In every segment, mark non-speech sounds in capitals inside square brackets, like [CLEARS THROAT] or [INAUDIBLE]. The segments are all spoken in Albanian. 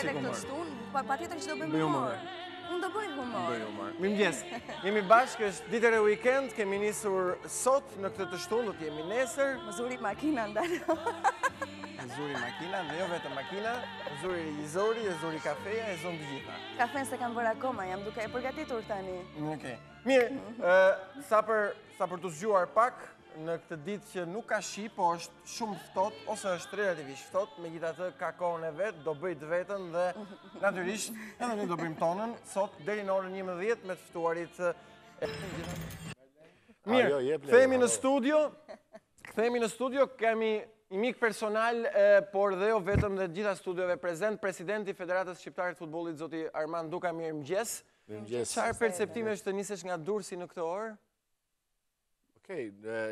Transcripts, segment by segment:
edhe këtë të pa, pa tjetër që do bëjmë humor. Unë do bëjmë humor. Bëj humor. Mi më gjesë, jemi bashkë, është ditër e weekend, kemi nisur sot në këtë të shtunë, do t'jemi nesër. Më zuri makina ndalë. [LAUGHS] Më zuri makina, dhe jo vetë makina, më zuri i zori, i zuri kafeja, e zonë të gjitha. Kafen se kam bërë akoma, jam duke e përgatitur tani. Okay. Mirë, mhm. sa për, sa për të zgjuar pak, në këtë ditë që nuk ka shi, po është shumë fëtot, ose është relativisht fëtot, me gjitha të ka kohën e vetë, do bëjt vetën dhe [LAUGHS] naturisht, edhe një do bëjmë tonën, sot, deri në orën një më dhjetë, me të fëtuarit e... Mirë, këthejmi në studio, këthejmi në studio, kemi i mikë personal, por dhe o jo vetëm dhe gjitha studiove prezent, presidenti Federatës të Futbolit, zoti Arman Duka, mirë më gjesë. Qarë perceptime është të njësesh nga dursi në këtë orë? okej,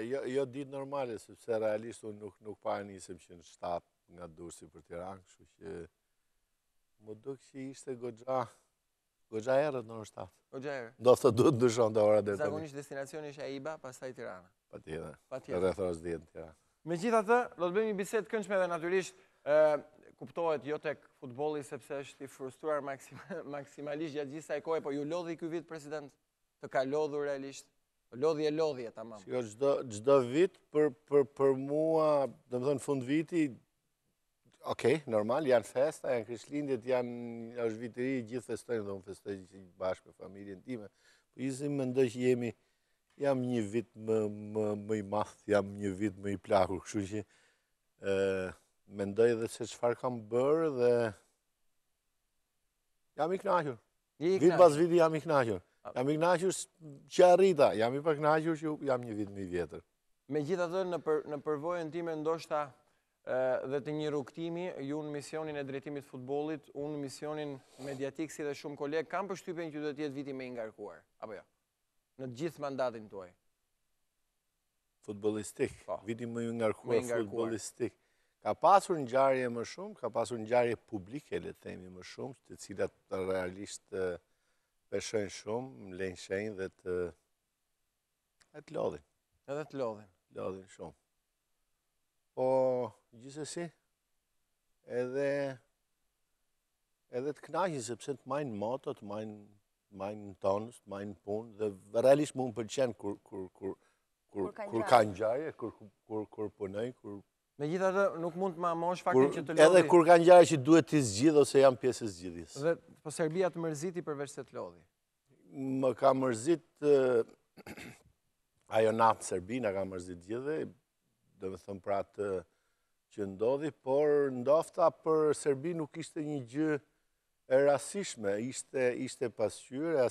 jo, jo ditë normale, sepse realisht unë nuk pa njësim që në shtatë nga dursi për tiran, kështu që më dukë që ishte gogja, gogja erët në në shtatë. Gogja erët? Do të duhet dushon të ora dhe të një. Zagonisht destinacion ishe Aiba, pastaj tirana. Pa tjene, të rethros djetë tirana. Me gjitha të, do të bëjmë një bisetë kënçme dhe naturisht, kuptohet jo tek futboli, sepse është i frustruar [LAUGHS] maksimalisht gjatë gjitha e kohë, po ju lodhi këj president, të ka lodhur realisht? Lodhje, lodhje, tamam. mamë. Shkjo, gjdo vit për mua, dhe më thënë fund viti, okej, normal, janë festa, janë kryshlindjet, janë është vitëri, gjithë festojnë, dhe unë festojnë që bashkë me familjen time. Po i më ndoj që jemi, jam një vit më i mathë, jam një vit më i plakur, këshu që më ndoj dhe që qëfar kam bërë dhe jam i knahjur. Vit pas viti jam i knahjur. Jam i knaqër që jam i përknaqër që jam një vitë një vjetër. Me gjitha të në përvojën time ndoshta dhe të një rukëtimi, ju në misionin e drejtimit futbolit, unë në misionin mediatik si dhe shumë kolegë, kam përshtypen që duhet jetë viti me ingarkuar, apo jo? Në gjithë mandatin të oj. Futbolistik, po. viti me ingarkuar futbolistik. Ka pasur në gjarje më shumë, ka pasur në gjarje publike, le temi më shumë, të cilat realisht peshojnë shumë, më lenë shenjë dhe të... E të lodhin. Edhe të lodhin. Lodhin shumë. Po, gjithës si, edhe... edhe të knajhin, sepse të majnë moto, të majnë majnë në tonës, majnë punë, dhe realisht mund përqenë qenë kur kanë gjarë, kur punojnë, kur Me gjitha dhe nuk mund të ma mosh faktin që të lodhi. Edhe kur kanë gjarë që duhet t'i zgjidhë ose janë pjesës zgjidhjes. Dhe po Serbia të mërzit i përveç se të lodhi? Më ka mërzit [CLEARS THROAT] ajo natë Serbina ka mërzit gjithë, dhe me thëmë pra të që ndodhi, por ndofta për Serbi nuk ishte një gjë e rasishme, ishte pasqyre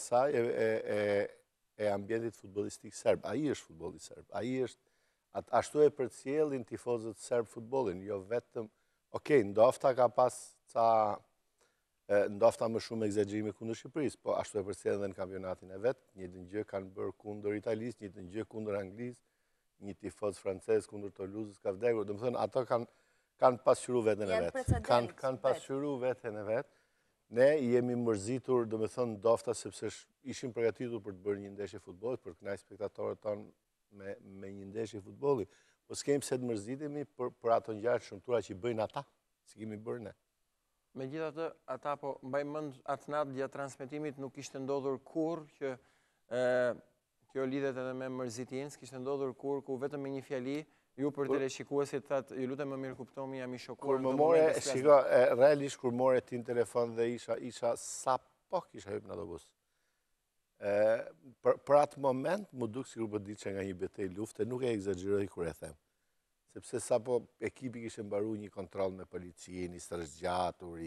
e ambjendit futbolistik serb. Aji është futbolistik serb, aji është Atë ashtu e për cjelin tifozët sërbë futbolin, jo vetëm, okej, ndofta ka pas ca, ndofta më shumë exegjimi kundër Shqipëris, po ashtu e për cjelin dhe në kampionatin e vetë, një dëngjë kanë bërë kundër Italis, një dëngjë kundër Anglis, një tifoz francez kundër Toluzës ka vdekur, dëmë thënë, ato kanë kan pasqyru vetën e vetë. Kanë kan pasqyru vetën e vetë. Ne jemi mërzitur, dhe thënë, ndofta, sepse ishim përgatitur për të bërë një ndeshe futbolit, për të spektatorët tonë me një ndeshje futboli, po s'kejmë se të mërzitemi për ato njërë shumëtura që i bëjnë ata, si kemi bërë ne. Me gjitha të ata, po mbaj mënd atë natë dhja transmitimit nuk ishte ndodhur kur që kjo lidhet edhe me mërzitin, s'kishte ndodhur kur ku vetëm me një fjali ju për të reshikuesit të të lutem më mirë kuptomi, jam i shokuar. Kur më more, shiko, realisht kur more ti në telefon dhe isha sa pak po isha hypë në autobusë. Për atë moment, më dukë si po ditë që nga një betej lufte, nuk e egzagjiroj kër e them. Sepse sa po ekipi kishë mbaru një kontrol me policien, i sërgjatur,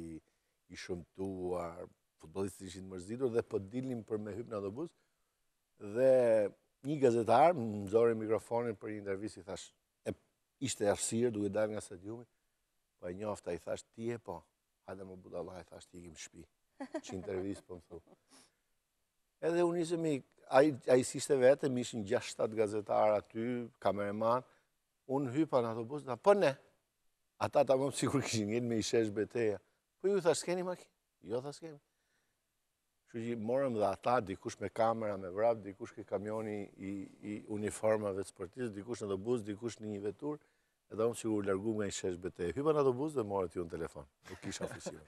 i shumtuar, futbolistë ishin mërzidur dhe po dilim për me hypë në adobus. Dhe një gazetar, më mëzore mikrofonin për një i thash, ishte arsirë duke dalë nga stadiumi, po e njofta i thash, ti e po, hajde më budala, i thash, ti e kim shpi, që intervjisi po më edhe unë njëse mi, a i siste vete, mi ishin 6-7 gazetarë aty, kameraman, unë hypa në autobus, dhe, për po ne, ata ta mëmë sigur këshin njën me i shesh beteja, për po ju thash keni makinë, jo thash keni. Që që morëm dhe ata, dikush me kamera, me vrap, dikush ke kamioni i, i uniformave të sportisë, dikush në autobus, dikush në një vetur, edhe unë sigur lërgu nga i shesh beteja. Hypa në autobus dhe morët ju në telefon, nuk kisha fëqime.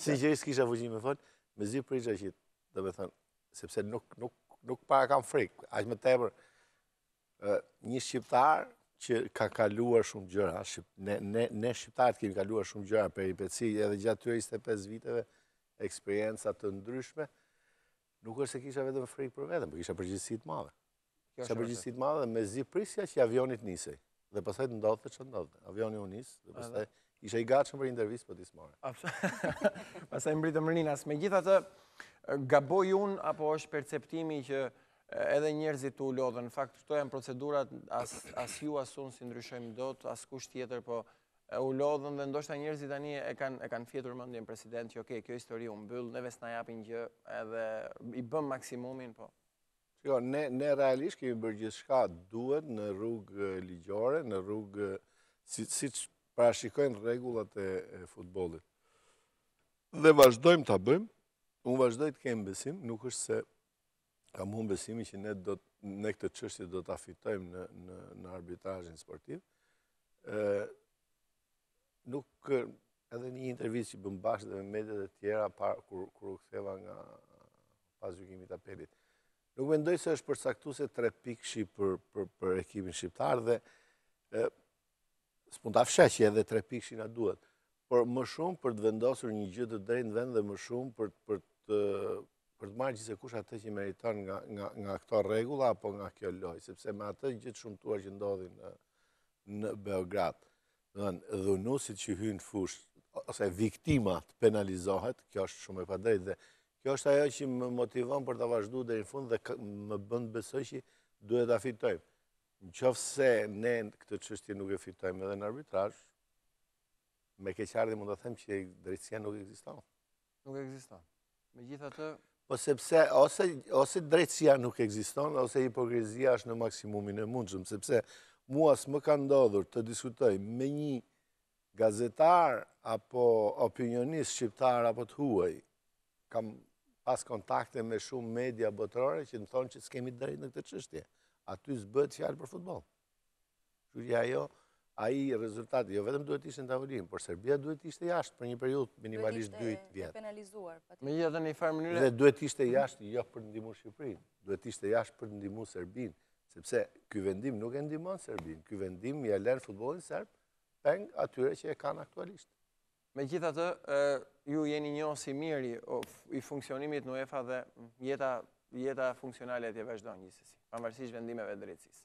Sinqeris kisha fëqime me [LAUGHS] me zi prigja dhe me thënë, sepse nuk, nuk, nuk pa kam frik, aq me më tepër, një shqiptar që ka kaluar shumë gjëra, ne, ne, ne kemi kaluar shumë gjëra për i peci, edhe gjatë të viteve, eksperiencët të ndryshme, nuk është se kisha vetëm frik për vetëm, për po kisha përgjithësit madhe. Kisha përgjithësit madhe me zi prisja që avionit nisej, dhe pasaj të ndodhë të që ndodhë, avionit u nisej, dhe pasaj Isha i gatshëm për intervjis, po t'i s'more. Pasa i britë më rininas. Me gjitha të gaboj unë, apo është perceptimi që eh, edhe njerëzit të ullodhën. Në fakt, këto janë procedurat, as ju, as unë, si ndryshojmë do të, as kusht tjetër, po eh, ullodhën dhe ndoshta njerëzit tani e kanë fjetur më ndjen president, që okej, kjo histori unë bëllë, neve s'na japin gjë, edhe i bëm maksimumin, po. Jo, ne realisht kemi bërgjës shka duhet në rrugë ligjore, në rrugë, si që parashikojnë regullat e futbolit. Dhe vazhdojmë të bëjmë, unë vazhdoj të kemë besim, nuk është se kam unë besimi që ne do të ne këtë qështje do të afitojmë në, në, në arbitrajin sportiv. nuk edhe një intervjit që bëmë bashkë dhe me medet e tjera kur, kur u ktheva nga pas gjukimit apelit. Nuk me ndojë se është përsaktu se tre pikëshi për, për, për ekipin shqiptar dhe së pun të afshe që edhe tre pikshin a duhet, por më shumë për të vendosur një gjithë të drejnë vend dhe më shumë për të marë gjithë e kush atë që meritan nga këto regula apo nga kjo lojë, sepse me atë gjithë shumë tuar që ndodhin në Beograd, dhunusit që hynë fush, ose viktimat penalizohet, kjo është shumë e pa dhe kjo është ajo që më motivon për të vazhdu dhe në fund dhe më bëndë besoj që duhet të afitojnë në qofë se ne këtë qështje nuk e fitojmë edhe në arbitrash, me keqardi mund të them që drejtsia nuk e Nuk e gziston. Me gjitha të... Po sepse, ose drejtsia nuk e ose hipokrizia është në maksimumin e mundshëm, sepse mua së më ka ndodhur të diskutoj me një gazetar, apo opinionist shqiptar, apo të huaj, kam pas kontakte me shumë media botërore që në thonë që s'kemi drejt në këtë qështje aty zbët bëhet fjallë për futbol. Kjo jo, ajo, aji rezultati, jo vetëm duhet ishtë në tavullim, por Serbia duhet ishte jashtë për një periut minimalisht 2 vjetë. Me një dhe një farë mënyre. Dhe duhet ishte jashtë jo për të ndimu Shqipërin, duhet ishte jashtë për të ndimu Serbin, sepse këj vendim nuk e ndimon Serbin, këj vendim i e lenë futbolin Serb, peng atyre që e kanë aktualisht. Me gjitha të, ju jeni një osi mirë i funksionimit në UEFA dhe jeta jeta funksionale të vazhdo njësësi, përmërësish vendimeve drejtsis.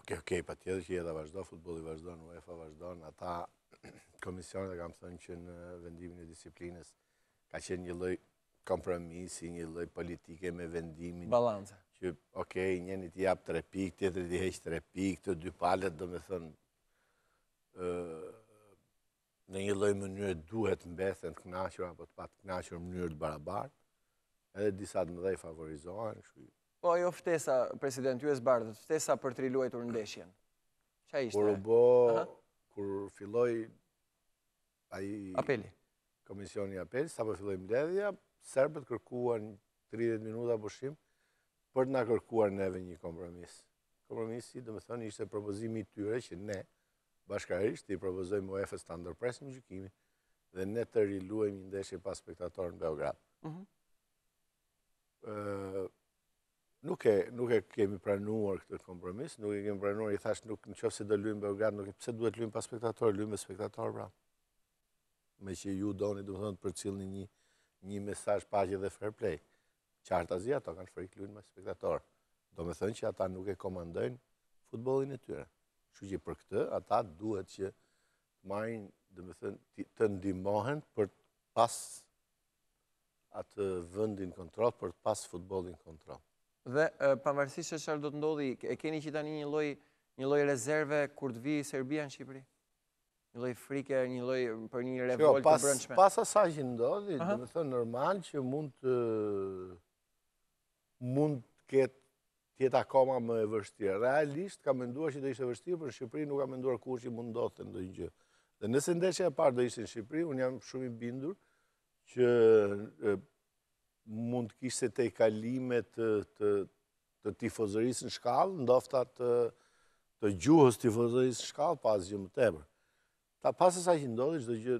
Oke, oke, pa tjetë që jeta vazhdo, futboli vazhdo, UEFA vazhdo, në ata [CLEARS THROAT] komisionet e kam thënë që në vendimin e disiplines ka qenë një loj kompromisi, një loj politike me vendimin. Balanca. Që, oke, njënit i apë tre pik, tjetërit i heqë tre pik, të dy palet, do me thënë, në një loj mënyrë duhet mbethen të knaqër, apo të pat knaqër mënyrë të barabartë, edhe disa të mëdhej favorizohen. Po, ajo ftesa, president, ju e zbardhët, ftesa për të riluajtur të rëndeshjen. Qa ishte? Kur u bo, kur filloj aji... Apeli. Komisioni apeli, sa për filloj mledhja, serbet kërkuan 30 minuta pushim për të nga kërkuar neve një kompromis. Kompromisi, dhe me thoni, ishte propozimi tyre që ne, bashkarisht, i propozojmë UEFA Standard Press në gjykimi, dhe ne të riluajmë një ndeshje pas spektatorën Beograd. Mhm nuk e nuk e kemi pranuar këtë kompromis, nuk e kemi pranuar, i thash nuk nëse do luajmë Beograd, nuk e pse duhet luajmë pa spektatorë, luajmë me spektatorë, pra. Me që ju doni, do të thonë të një një mesazh paqe dhe fair play. Qartazi ato kanë frikë luajnë me spektatorë, Do të thonë që ata nuk e komandojnë futbollin e tyre. Kështu që për këtë ata duhet që të marrin, do thonë, të ndihmohen për pas atë vëndin kontrol për të pasë futbolin kontrol. Dhe përmërësishë që do të ndodhi, e keni që tani një loj rezerve kur të vi Serbia në Shqipëri? Një loj frike, një loj për një revolt të brëndshme? Pas asaj që ndodhi, dhe me thë nërman që mund të mund të tjetë akoma më e vështirë. Realisht, ka mendua që do ishte vështirë, për Shqipëri nuk ka menduar kur që mund ndodhë të ndojnë gjë. Dhe nëse ndeshja e parë do ishte në Shqipëri, unë jam shumë i bindur, që mund kishtë të i kalimet të tifozërisë në shkallë, ndofta të gjuhës tifozërisë në shkallë, pas gjë më temër. Ta pas sa që ndodhë, që dhe gjë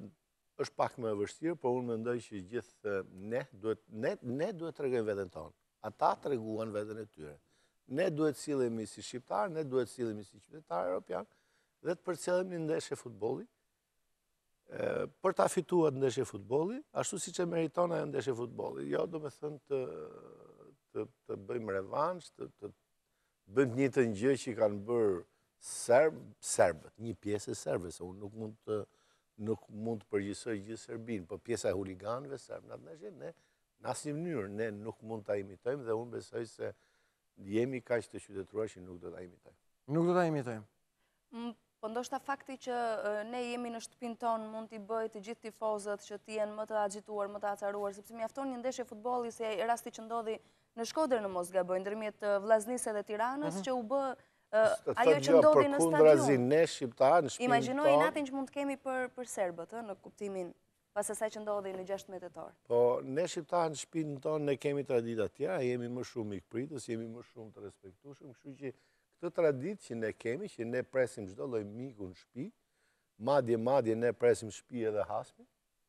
është pak më e vështirë, por unë më ndojë që gjithë ne duhet të regojnë vetën tonë. Ata të reguan vetën e tyre. Ne duhet cilëmi si shqiptarë, ne duhet cilëmi si qytetarë Europianë, dhe të përcelëm në ndeshe futbolit, për ta fituat ndeshje futboli, ashtu si që meritona e ndeshje futboli. Jo, do me thënë të bëjmë revansh, të bëjmë një të njëgjë që i kanë bërë serbët, një pjesë e serbës, se unë nuk mund të nuk mund të përgjësoj gjithë Serbinë, për po pjesa e huliganëve, Serbë në të nëshe, ne, në asim njërë, ne nuk mund të imitojmë, dhe unë besoj se jemi që të qytetruar që nuk do të imitojmë. Nuk do të imitojmë. Po ndoshta fakti që ne jemi në shtëpin ton mund t'i bëj të gjithë tifozët që t'i jenë më të agjituar, më të acaruar, sepse mjafton një ndeshje futbolli se ai rasti që ndodhi në Shkodër në Mosgaboj ndërmjet vllaznisë dhe Tiranës mhm. që u b ajo që ndodhi në stadium. Përkundrazi ne në shtëpinë. që mund të kemi për për serbët, ë, në kuptimin pas asaj që ndodhi në 16 tetor. Po ne shqiptarë në shtëpinë ton, ne kemi tradita të tjera, jemi më shumë mikpritës, jemi më shumë të respektueshëm, kështu që këtë tradit që ne kemi, që ne presim gjdo loj miku në shpi, madje, madje, ne presim shpi edhe hasmi,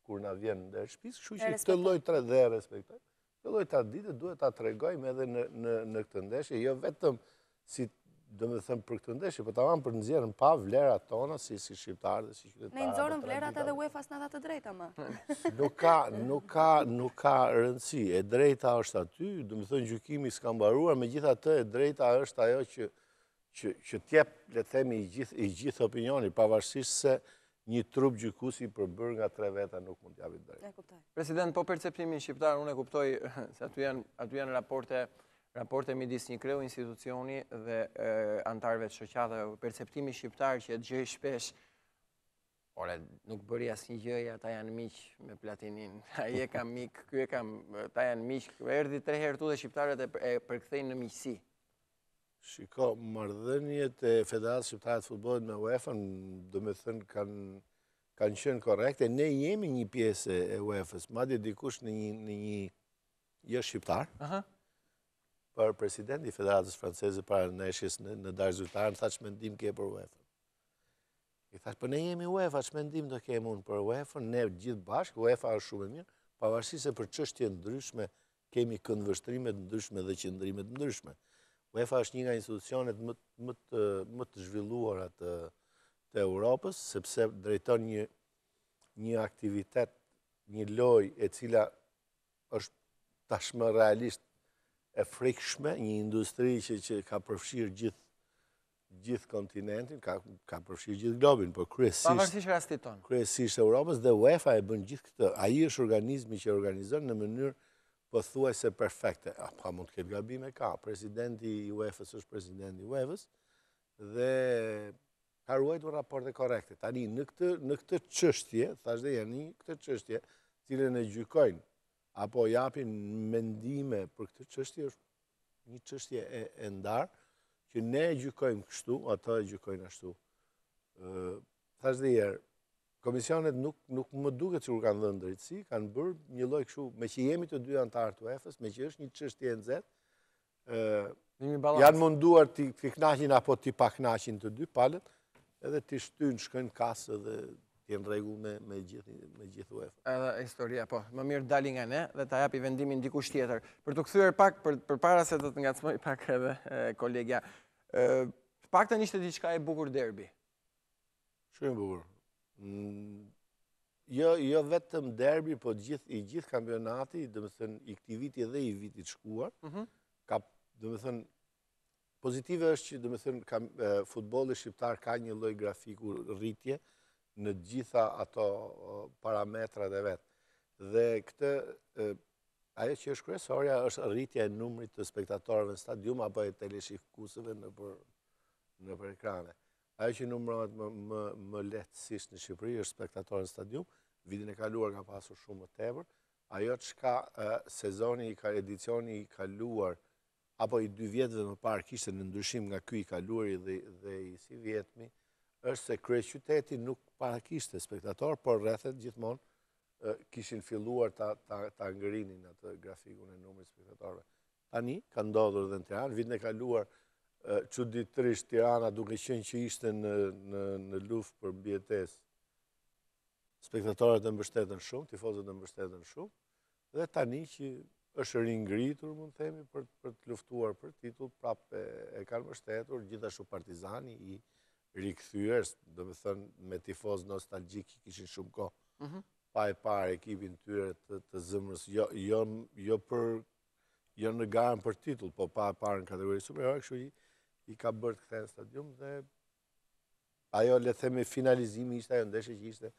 kur na vjen në shpis, shu që këtë loj të dhe respektoj, këtë loj tradit e duhet ta tregojmë edhe në këtë ndeshe, jo vetëm si do me thëmë për këtë ndeshe, po të amam për nëzirën pa vlerat tona si shqiptarë dhe si shqiptarë. Ne nëzorën po vlerat edhe uefas s'na dha të drejta, ma. [LAUGHS] Nuk ka, nuk ka, nuk ka rëndësi. E drejta është aty, do me thëmë gjukimi s'kam baruar, me gjitha të e drejta është ajo që që tjep, le themi, i gjithë opinioni, pavarësisht se një trup gjykusi bërë nga tre veta nuk mund të të drejtë. President, po perceptimi shqiptar, unë e kuptoj [LAUGHS] se aty janë raporte raporte midis një kreu institucioni dhe antarve të shëqatë, perceptimi shqiptar që e të gjëj shpesh, ore, nuk bëri asë një gjëja, ata janë miqë me platinin, a je kam mikë, e ta janë miqë, erdi tre herë tu dhe shqiptarët e përkëthejnë në miqësi. Shiko, mardhënjët e Federatës Shqiptarët Futbolit me UEFA, dhe me thënë, kanë qënë korekte. Ne jemi një pjesë e UEFA-s, madhje dikush në një jë Shqiptarë, për presidenti Federatës Franceze para në eshjes në darëzutarën, tha që mendim ke për UEFA. I tha që po për ne jemi UEFA, që mendim do kemë unë për UEFA, ne gjithë bashkë, UEFA është shumë e mirë, pavarësi se për qështje ndryshme, kemi këndvështrimet ndryshme dhe qëndrimet ndryshme. UEFA është një nga institucionet më të zhvilluarat të Europës, sepse drejton një aktivitet, një loj e cila është tashme realisht e frikshme, një industri që ka përfshirë gjithë gjithë kontinentin, ka përfshirë gjithë globin, për po kryesisht Europës dhe UEFA e bën gjithë këtë. Aji është organizmi që organizon në mënyrë pëthuaj se perfekte. pa mund të këtë gabime ka, presidenti i ës është presidenti i ës dhe ka ruajt më raporte korekte. Tani, në këtë qështje, ta shdhe janë një këtë qështje, cilën e gjykojnë, apo japin mendime për këtë qështje, është një qështje e ndarë, që ne e gjykojnë kështu, ato e gjykojnë ashtu. Ta dhe jërë komisionet nuk, nuk më duke që kur kanë dhe në drejtësi, kanë bërë një loj këshu, me që jemi të dy antarë të UEFA-s, me që është një qështë në zetë, janë munduar të fiknashin apo të paknashin të dy palet, edhe të shtynë, shkënë kasë dhe të jenë regu me, me gjithë gjith UEFA. Edhe historia, po, më mirë dali nga ne dhe të japi vendimin dikush tjetër. Për të këthyre pak, për, para se të të nga pak edhe kolegja, pak të njështë të diqka e bukur derbi? Shumë bukur, Mm, jo, jo vetëm derbi, po i gjithë kampionati, dhe më thënë, i këti viti dhe i viti të shkuar, mhm. ka, dhe më thënë, pozitive është që, dhe më thënë, futbolit shqiptar ka një loj grafiku rritje në gjitha ato parametrat e vetë. Dhe këtë, ajo që është kresoria, është rritje e numrit të spektatorëve në stadium, apo e teleshifkusëve në për ekrane. Ajo që numërohet më letësisht në Shqipëri është spektatorën stadium. Vidin e kaluar ka pasur shumë më tepër. Ajo që ka sezoni, edicioni i kaluar, apo i dy vjetëve më parë kishtë në ndryshim nga kuj i kaluar dhe i si vjetëmi, është se krejtë qyteti nuk para kishtë e spektator, por rrethet gjithmonë kishin filluar të angërimin atë grafikun e numërit spektatorve. Tani, ka ndodhur dhe në të arë, vidin e kaluar që ditërish Tirana duke qenë që ishte në luft për bjetes, spektatorët e mbështetën shumë, tifozët e mbështetën shumë, dhe tani që është ringritur, mund themi, për të luftuar për titull, prapë e kanë mbështetur, gjithashtu partizani i thyërës, dhe më thënë me tifozë i kishin shumë kohë, mhm. pa e pare ekipin tyre të zëmës, jo, jo, jo, jo në garën për titull, po pa e pare në kategorisë, me jo e i, i ka bërt këthe stadium dhe ajo le themi finalizimi ishte ajo ndeshe që ishte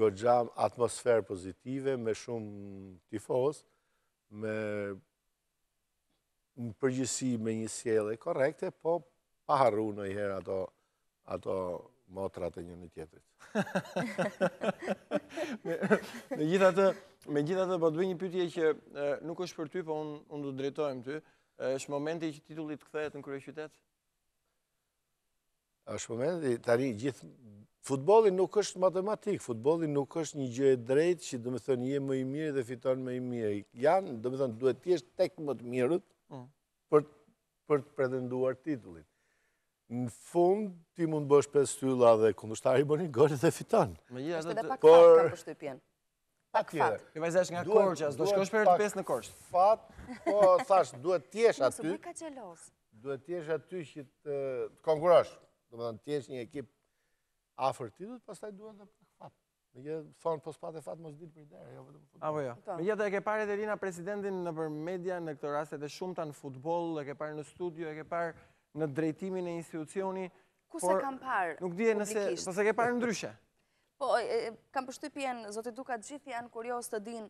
gogjam atmosferë pozitive me shumë tifos me në përgjësi me një sjele korekte, po paharru në i herë ato motrat e një një tjetërit. [LAUGHS] Me gjithatë të, me gjithatë të, po të bëj një pytje që nuk është për ty, po unë du të drejtojmë ty, është momenti që titullit të këthejet në kërëj qytetë? është momenti, tani, gjithë, futbolin nuk është matematikë, futbolin nuk është një e drejtë që dëmë thënë je më i mirë dhe fiton më i mirë. Janë, dëmë thënë, duhet tjeshtë tek më të mirët mm. për të pretenduar titullit. Në fund, ti mund bësh për stylla dhe këndushtar i bërë një gërë dhe fiton. Me gjithë dhe pak të kërë për shtypjen fat Ti vajzash nga Korçës, do shkosh për të pesë në Korçë. Fat, po thash duhet të jesh aty. Nuk ka qelos. Duhet të jesh aty që të konkurrosh. Do të jesh një ekip afër fitut, pastaj duhet të pesë fat. Megjë fond pas po fat e fat mos dil për derë, jo vetëm për futboll. Apo jo. Megjë ta e ke parë Elina presidentin në për media në këtë rast edhe shumë në futboll, e ke parë në studio, e ke parë në drejtimin e institucioni. Kusë e kam parë? Nuk dhije nëse, përse ke parë në ndryshe. Po, kam përshtypjen, zote duka të gjithë janë kurios të din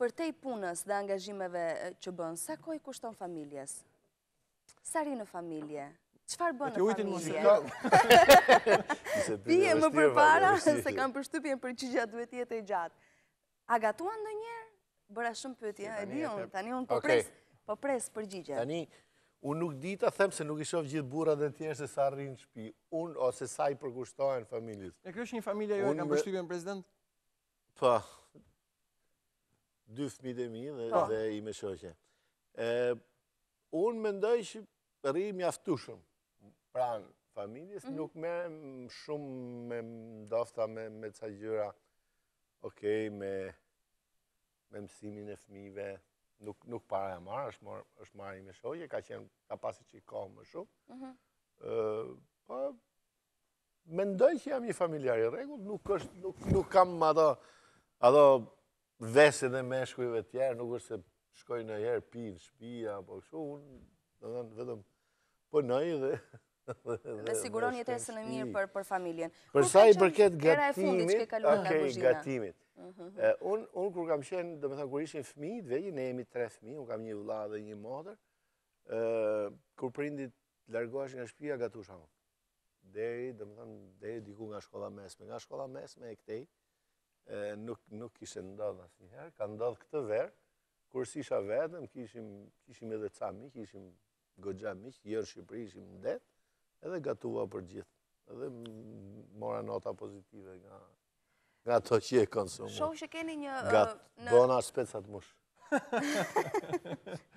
për te i punës dhe angazhimeve që bënë. Sa koj kushton familjes? Sa rinë familje? Qëfar bënë familje? Pije [LAUGHS] më për para, [LAUGHS] se kam përshtypjen për që gjatë duhet jetë e gjatë. A gatuan dhe njerë? Bëra shumë pëtja, e di unë, tani unë përpresë po po përgjigje. Tani, Unë nuk di të themë se nuk i shofë gjithë bura dhe tjerë se sa rrinë shpi. Unë ose sa i përgushtohen familjës. E është një familja jo e kam përshtypjën prezident? Pa, po. dy fmi dhe mi dhe po. i me shoshe. Unë më ndoj që rrinë mi aftushëm. Pra në familjës mhm. nuk me shumë me dofta me të sa gjyra. Okej, me mësimin e fmive nuk para e marrë, është marrë i me shoqe, ka qenë ka pasi që i kohë më shumë. Mhm. Po, mendoj që jam një familjar i regullë, nuk është, nuk kam ato, ato vese dhe me tjerë, nuk është se shkoj në herë pi në shpia, po shu, unë, në dhe në vedëm dhe... Dhe siguron jetesën e mirë për familjen. Përsa i përket gatimit, Unë kur kam shenë, dhe me thënë, kur ishin fmi, dhe vegi, ne jemi tre fmi, unë kam një vla dhe një modër, kur prindit largohesh nga shpia, gatusha unë. Deri, dhe me thënë, deri diku nga shkolla mesme. Nga shkolla mesme e këtej, nuk ishe ndodhë asë njëherë, ka ndodhë këtë verë, kur si isha vetëm, kishim edhe ca kishim gogja mikë, jërë Shqipëri, ishim ndetë, edhe gatua për gjithë, edhe mora nota pozitive nga... Nga to që e konsumë. Shohë që keni një... Nga bona uh, specat mush. [LAUGHS]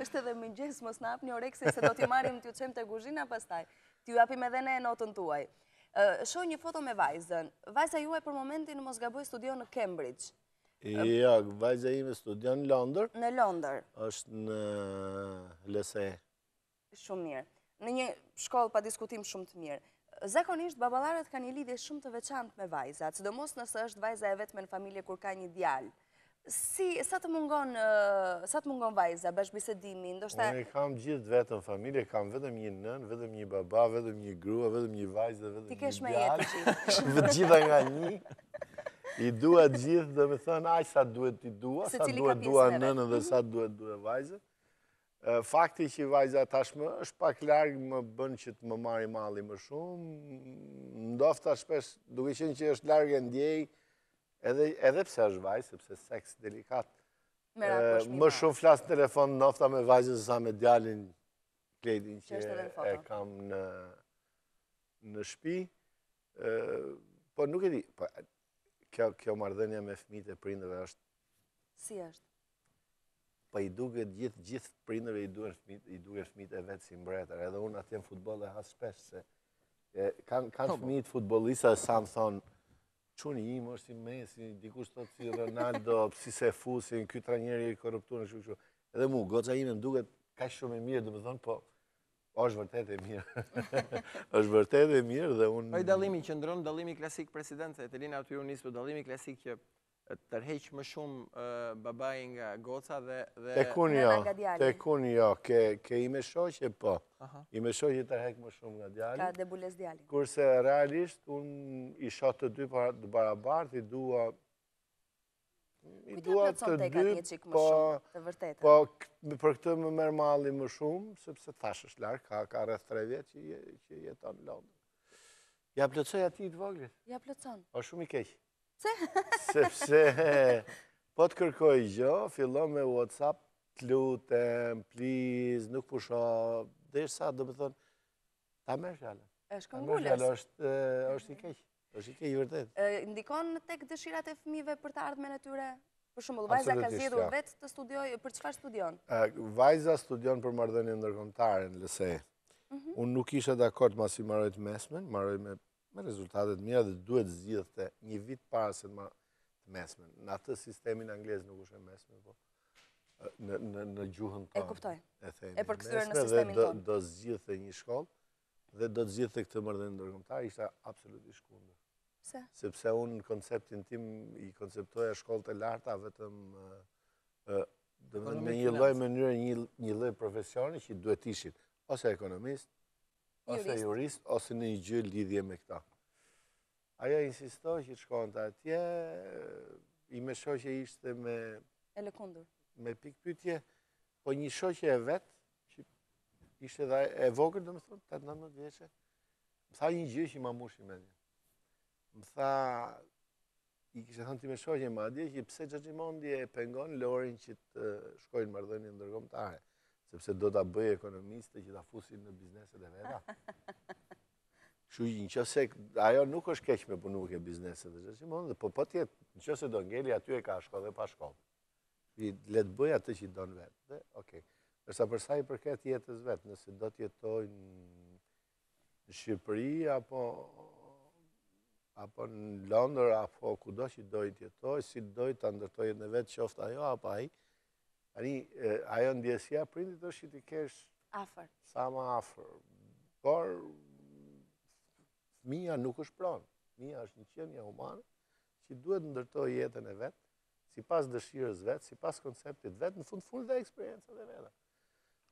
është edhe më gjesë, mos në apë një oreksin, se do t'i marim t'ju qem të guzhina pastaj. T'ju apim edhe ne e notën tuaj. Uh, Shohë një foto me vajzën. Vajza juaj për momentin mos gaboj studion në Cambridge. Ja, vajza ime studion në Londër. Në Londër. është në Lese. Shumë mirë. Në një shkollë pa diskutim shumë të mirë. Zakonisht, babalarët ka një lidhje shumë të veçant me vajza, që do mos nësë është vajza e vetë me në familje kur ka një djalë. Si, sa të mungon, sa të mungon vajza, bashkë ndoshta... Unë e kam gjithë vetë në familje, kam vetëm një nën, vetëm një baba, vetëm një grua, vetëm një vajza, vetëm një djalë. Ti keshë me jetë gjithë. [LAUGHS] Vëtë gjitha nga një. I duhet gjithë dhe me thënë, aj, sa duhet ti duhet, sa duhet duhet nënë dhe sa mhm. duhet duhet vajzët fakti që vajza tashmë është pak largë më bënë që të më marri mali më shumë, ndofta shpesh duke qenë që është largë e ndjej, edhe, edhe pse është vajzë, sepse seks delikat. Më shumë flasë në telefon ndofta me vajzën sa me djalin kledin që, e kam në, në shpi. Por po nuk e di, po, kjo, kjo mardhenja me e prindëve është... Si është? pa po i duke gjithë gjith prindëve i duke fëmit, i duke fëmit e vetë si mbretër. Edhe unë atë jenë futbol e hasë shpesh se kanë, kanë po, po. fëmit futbolisa e samë thonë, Quni i më është i mesi, dikush të të si Ronaldo, si se fusin, këtë tra njeri i korruptu në shumë Edhe mu, goca ime më duket ka shumë e mirë, dhe më thonë, po, është vërtet e mirë. [LAUGHS] është vërtet e mirë dhe unë... Oj, dalimi që ndronë, dalimi klasik presidencë, e të linë aty unë njësë dalimi klasik që tërheq më shumë babaj nga goca dhe... Tekun jo, tekun jo, ke i me shoqe po, i me shoqe tërheq më shumë nga djali. Ka debules djali. Kurse realisht, unë i shoqe të dy të barabart, i dua... I dua të dy, po, po për këtë më mërë mali më shumë, sepse tash është larë, ka rrëth tre vjetë që jetë anë lomë. Ja plëcoj ati i të voglit? Ja plëcon. O po, shumë i keqë. Se? [LAUGHS] Po të kërkoj gjo, fillon me WhatsApp, të lutem, please, nuk pusho, dhe ishtë sa, du me thonë. Ta me shkalla. Ta me shkalla, është i keq. është i keq, i vërdet. Ndikon në tek dëshirat e fëmive për të ardhme në tyre? Për shumë, Vajza ka zidhur vetë të studioj, për qëfar studion? Vajza studion për mardheni ndërkomtare në lësej. Mhm. Unë nuk isha dakot ma si marojt mesmen, marojt me me rezultatet mira dhe duhet zgjidhet te një vit para se ma mesme. Në atë sistemin anglez nuk është e mesme, po në në në gjuhën tonë. E kuptoj. E thënë. E përkthyer në sistemin tonë. Do do zgjidhet një shkollë dhe do të zgjidhte këtë marrëdhënë ndërkombëtare ishte absolutisht shkundur. Pse? Sepse në konceptin tim i konceptoja shkollë të larta vetëm ë uh, Me një lloj mënyre, një lloj profesioni që duhet ishit ose ekonomist, Ose jurist, ose në një gjë lidhje me këta. Aja insistoj që shkohën të atje, i me shoqe ishte me... Elekundur. Me pikpytje, po një shoqe e vetë, që ishte dhe e vogër, dhe më thonë, 18 vjeqe, më tha një gjë që i ma mushi me një. Më tha, i kështë thonë ti me shoqe ma adje, që pse që që mondi e pengon lorin që të shkojnë mardhënjë ndërgom të ahe sepse do të bëjë ekonomiste që të fusin në bizneset e veta. [LAUGHS] Kështu në qëse, ajo nuk është keq me punu ke bizneset e veta, po po tjetë, në qëse do ngeli, aty e ka shkollë dhe pa shkollë. letë bëjë atë që i donë vetë, dhe okej. Nërsa përsa i përket jetës vetë, nëse do tjetoj në Shqipëri, apo apo në Londër, apo kudo që i t'jetoj, si dojtë të ndërtojë në vetë qofta jo, apo ajë, Ani, ajo ndjesia prindit është që ti kesh... Afer. Sa ma afer. Por, mija nuk është pronë. Mija është një qenja humane që duhet ndërtoj jetën e vetë, si pas dëshirës vetë, si pas konceptit vetë, në fund full dhe eksperiencët e vetë.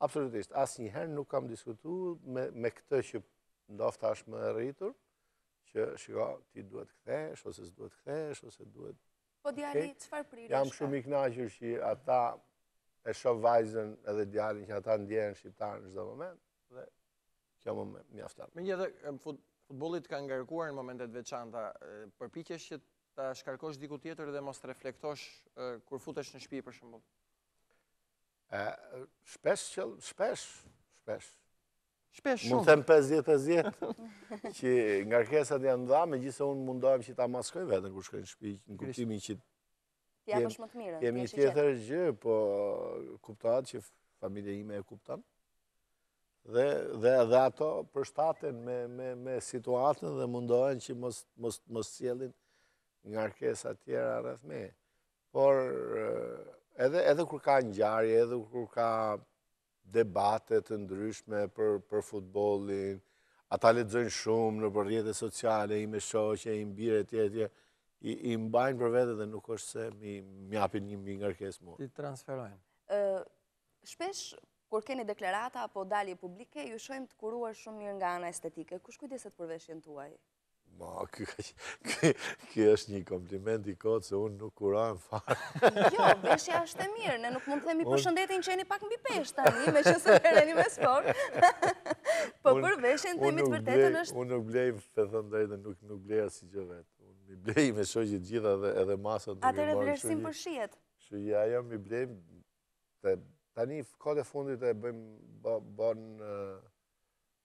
Absolutisht, asë njëherë nuk kam diskutu me këtë që ndofta është më rritur, që shiko, ti duhet këthesh, ose s'duhet këthesh, ose duhet... Po, Djali, qëfar prirë është? Jam shumë i knaqër që ata e shof vajzën edhe djalin që ata ndjenë shqiptarën në çdo moment, dhe kjo më mjaftarë. Me një dhe, futbolit ka ngarkuar në momentet veçanta, përpiqesh që ta shkarkosh diku tjetër dhe mos të reflektosh kur futesh në shpi për shumbull? Shpesh që, shpesh, shpesh. Shpesh shumë. Më them 50-50, [LAUGHS] që ngarkesat janë dha, me gjithë unë mundohem që ta maskoj vetën kur shkoj në shpi, në kuptimin që Ja është më të mirën. një tjetër gjë, po kuptat që familje ime e kuptan. Dhe, dhe, ato përshtaten me, me, me situatën dhe mundohen që mos, mos, mos nga rkesa tjera rrëth me. Por eh, edhe, edhe kur ka njarje, edhe kur ka debatet të ndryshme për, për futbolin, ata le të zënë shumë në përrijetet sociale, i me shoqe, i mbire, tjetë, i mbajnë për vete dhe nuk është se mi apin një mi ngërkes mu. Ti transferojnë. Shpesh, kur keni deklerata apo dalje publike, ju shojmë të kuruar shumë mirë nga ana estetike. Kush kujdeset për veshjen të uaj? Ma, kjo është një kompliment i kodë se unë nuk kuram farë. [LAUGHS] Jo, veshja është e mirë, ne nuk mund të themi përshëndetin që e një pak mbi peshtë, tani, një me që së përre me sport. [LAUGHS] Po për veshjen të vërtetën është... Unë nuk blejë drejtë, nuk blejë asë gjë vetë mi blej me shoqit gjitha dhe edhe masën të mi marrë shoqit. Atër e vlerësim ajo mi blej, tani e fundit e bëjmë banë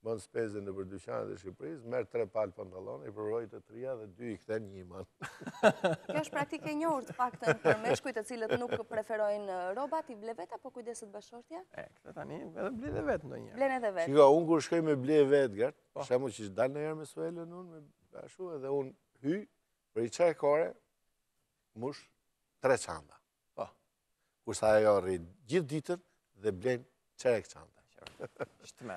bënë spezën në përdyqanë dhe Shqipëris, merë tre palë pantalonë, i përrojt të trija dhe dy i këte një iman. [LAUGHS] Kjo është praktik e njohër të pakten për meshkujtë të cilët nuk preferojnë robat, i ble vetë apo kujdesit bashortja? E, këta tani, edhe ble dhe vetë në njërë. Blene dhe vetë. Shiko, unë kur shkoj me ble vetë, gërë, po. shemë që ishtë dalë në jërë me suelën unë, me edhe unë hyjë, për i qaj kore, mush tre qanda. Po, kusa ajo rrit gjithë ditën dhe blen qaj e qanda. [LAUGHS]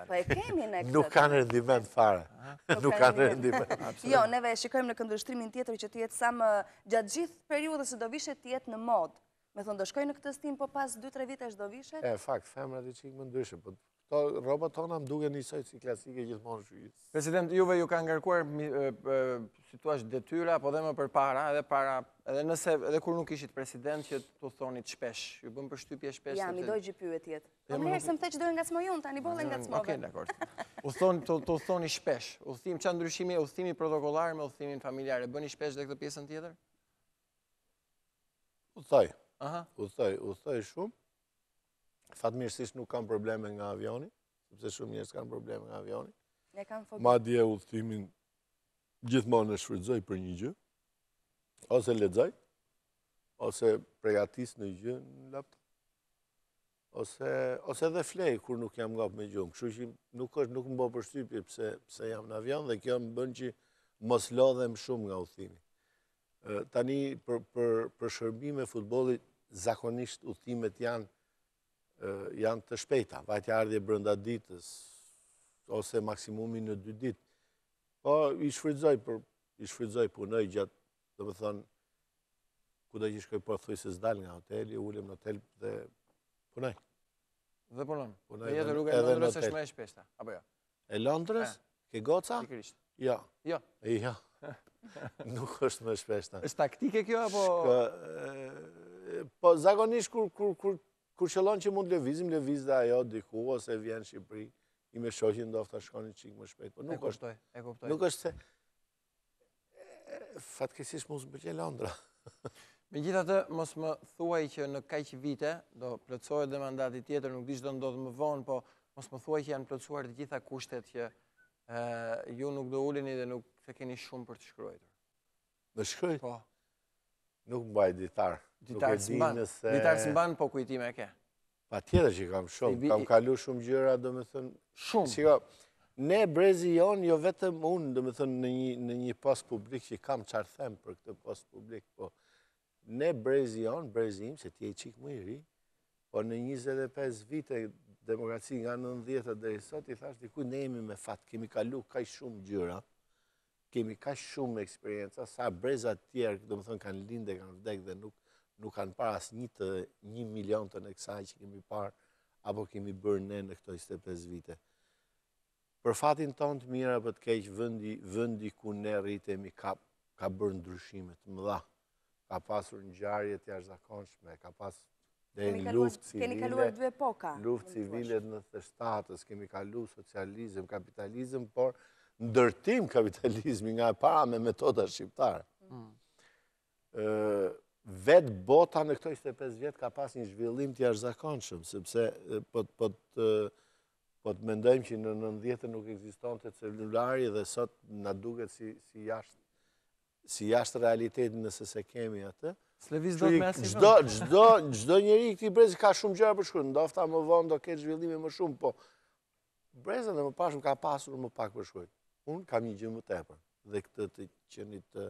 Po e kemi në Nuk kanë rendiment fare. Po Nuk kanë rendiment. [LAUGHS] Jo, neve e shikojmë në këndërshtrimin tjetër që tjetë samë gjatë gjithë periudës se do vishet tjetë në modë. Me thonë, do shkojnë në këtë stim, po pas 2-3 vite është do vishet? E, fakt, femra të qikë më ndryshë, po Ta roba tona më duke njësoj si klasike gjithmonë shqyës. President, juve ju ka ngarkuar situasht detyra, po dhe më për para, edhe para, edhe nëse, edhe kur nuk ishit president, që të thonit shpesh, ju bëm për shtypje shpesh. Ja, mi dojë gjipy tjetë. Po më herë se më the që dojnë nga smojun, ta një bollë nga smove. Oke, dakord. U thoni, të thoni shpesh, u thim, që ndryshimi, u thimi protokolar me u thimin familjarë, bëni shpesh dhe këtë pjesën tjetër? U thaj, u thaj, u thaj shumë, Fatmirësisht nuk kam probleme nga avioni, sepse shumë njerës kam probleme nga avioni. Ne kam Ma dje u thimin, gjithmonë e shfridzoj për një gjë, ose ledzaj, ose pregatis në gjë në laptop ose dhe flej, kur nuk jam ngap me gjumë. Kështu që nuk është nuk më bo përstupje pëse jam në avion, dhe kjo më bënë që mos lodhem shumë nga uthimi. Tani, për shërbime futbolit, zakonisht uthimet janë janë të shpejta, vajtja ardhje brënda ditës, ose maksimumi në dy ditë. Po, i shfridzoj, për i shfridzoj punoj gjatë, dhe më thonë, ku da që shkoj po se zdal nga hoteli, ulem në hotel dhe punoj. Dhe punon, punoj edhe rrugë e Londres është me e shpeshta, apo jo? E Londres? Eh. Ke goca? Sikërisht. Jo. Jo. Jo. [LAUGHS] Nuk është me e shpeshta. është taktike kjo, apo? Po, zagonisht, kur kur qëllon që mund lëvizim, lëviz dhe ajo diku, ose vjen Shqipëri, i me shoqin do fëta shkoni qikë më shpejt. Po e kuptoj, e kuptoj. Nuk është se, fatkesis mu së bëgje Londra. [LAUGHS] Me gjitha të, mos më thuaj që në kajqë vite, do plëcoj dhe mandati tjetër, nuk dishtë do ndodhë më vonë, po mos më thuaj që janë plëcuar të gjitha kushtet që ju nuk do ullini dhe nuk të keni shumë për të shkrujtë. Në shkrujtë? Po. Nuk mbaj ditarë. Ditarës mbanë, ditarës mbanë, po kujtime e ke? Pa tjetër që i kam shumë, kam kalu shumë gjyra, do thënë... Shumë? Shiko, ne brezi jonë, jo vetëm unë, do me thënë, në një post publik që i kam qarë themë për këtë post publik, po ne brezi jonë, brezi imë, që ti i qikë më i ri, po në 25 vite demokraci nga 90 dhe i sot, i thashtë, dikuj, ne jemi me fatë, kemi kalu kaj shumë gjyra, kemi kaj shumë eksperienca, sa brezat tjerë, do thënë, kanë linde, kanë vdekë dhe nuk nuk kanë parë asë një të një milion të në kësaj që kemi parë, apo kemi bërë ne në këto 25 vite. Për fatin tonë të mira për të keqë vëndi, vëndi ku ne rritemi ka, ka bërë ndryshimet mëdha, ka pasur në gjarje të jashtë zakonshme, ka pasur dhe në luft civile, luftë civile në të shtatës, kemi kalu socializm, kapitalizm, por ndërtim kapitalizmi nga para me metoda shqiptare. Mm vetë bota në këto 25 vjetë ka pas një zhvillim të jashtë sepse po, po, po të mendojmë që në nëndjetën nuk existon të celulari dhe sot në duket si jashtë realitetin nëse se kemi atë. Slevis do të me Gjdo njëri këti brezi ka shumë gjëra për shkru, ndofta më vonë do ketë zhvillime më shumë, po brezën dhe më pashmë ka pasur më pak për shkru. Unë kam një gjë më tepër dhe këtë të qenit të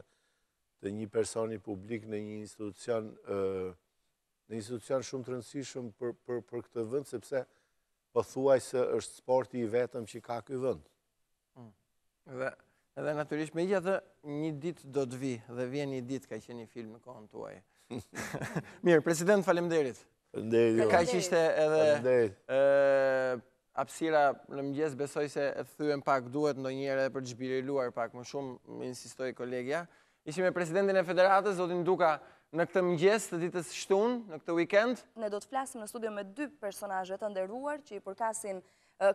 dhe një personi publik në një institucion në institucion shumë të rëndësishëm për këtë vënd, sepse pëthuaj po se është sporti i vetëm që ka këtë vënd. Mm. Dhe naturisht me gjithë një dit do të vi, dhe vje një dit ka që një film në kohën të uaj. [LAUGHS] Mirë, president, falem derit. Jo. Ka që ishte edhe apsira në mëgjes, besoj se e thujem pak duhet në njëre dhe për të zhbiriluar pak më shumë, insistoj kolegja. Ishim e presidentin e federatës, zotin Duka, në këtë mëgjes të ditës shtun, në këtë weekend. Ne do të flasim në studio me dy personajët të ndërruar që i përkasin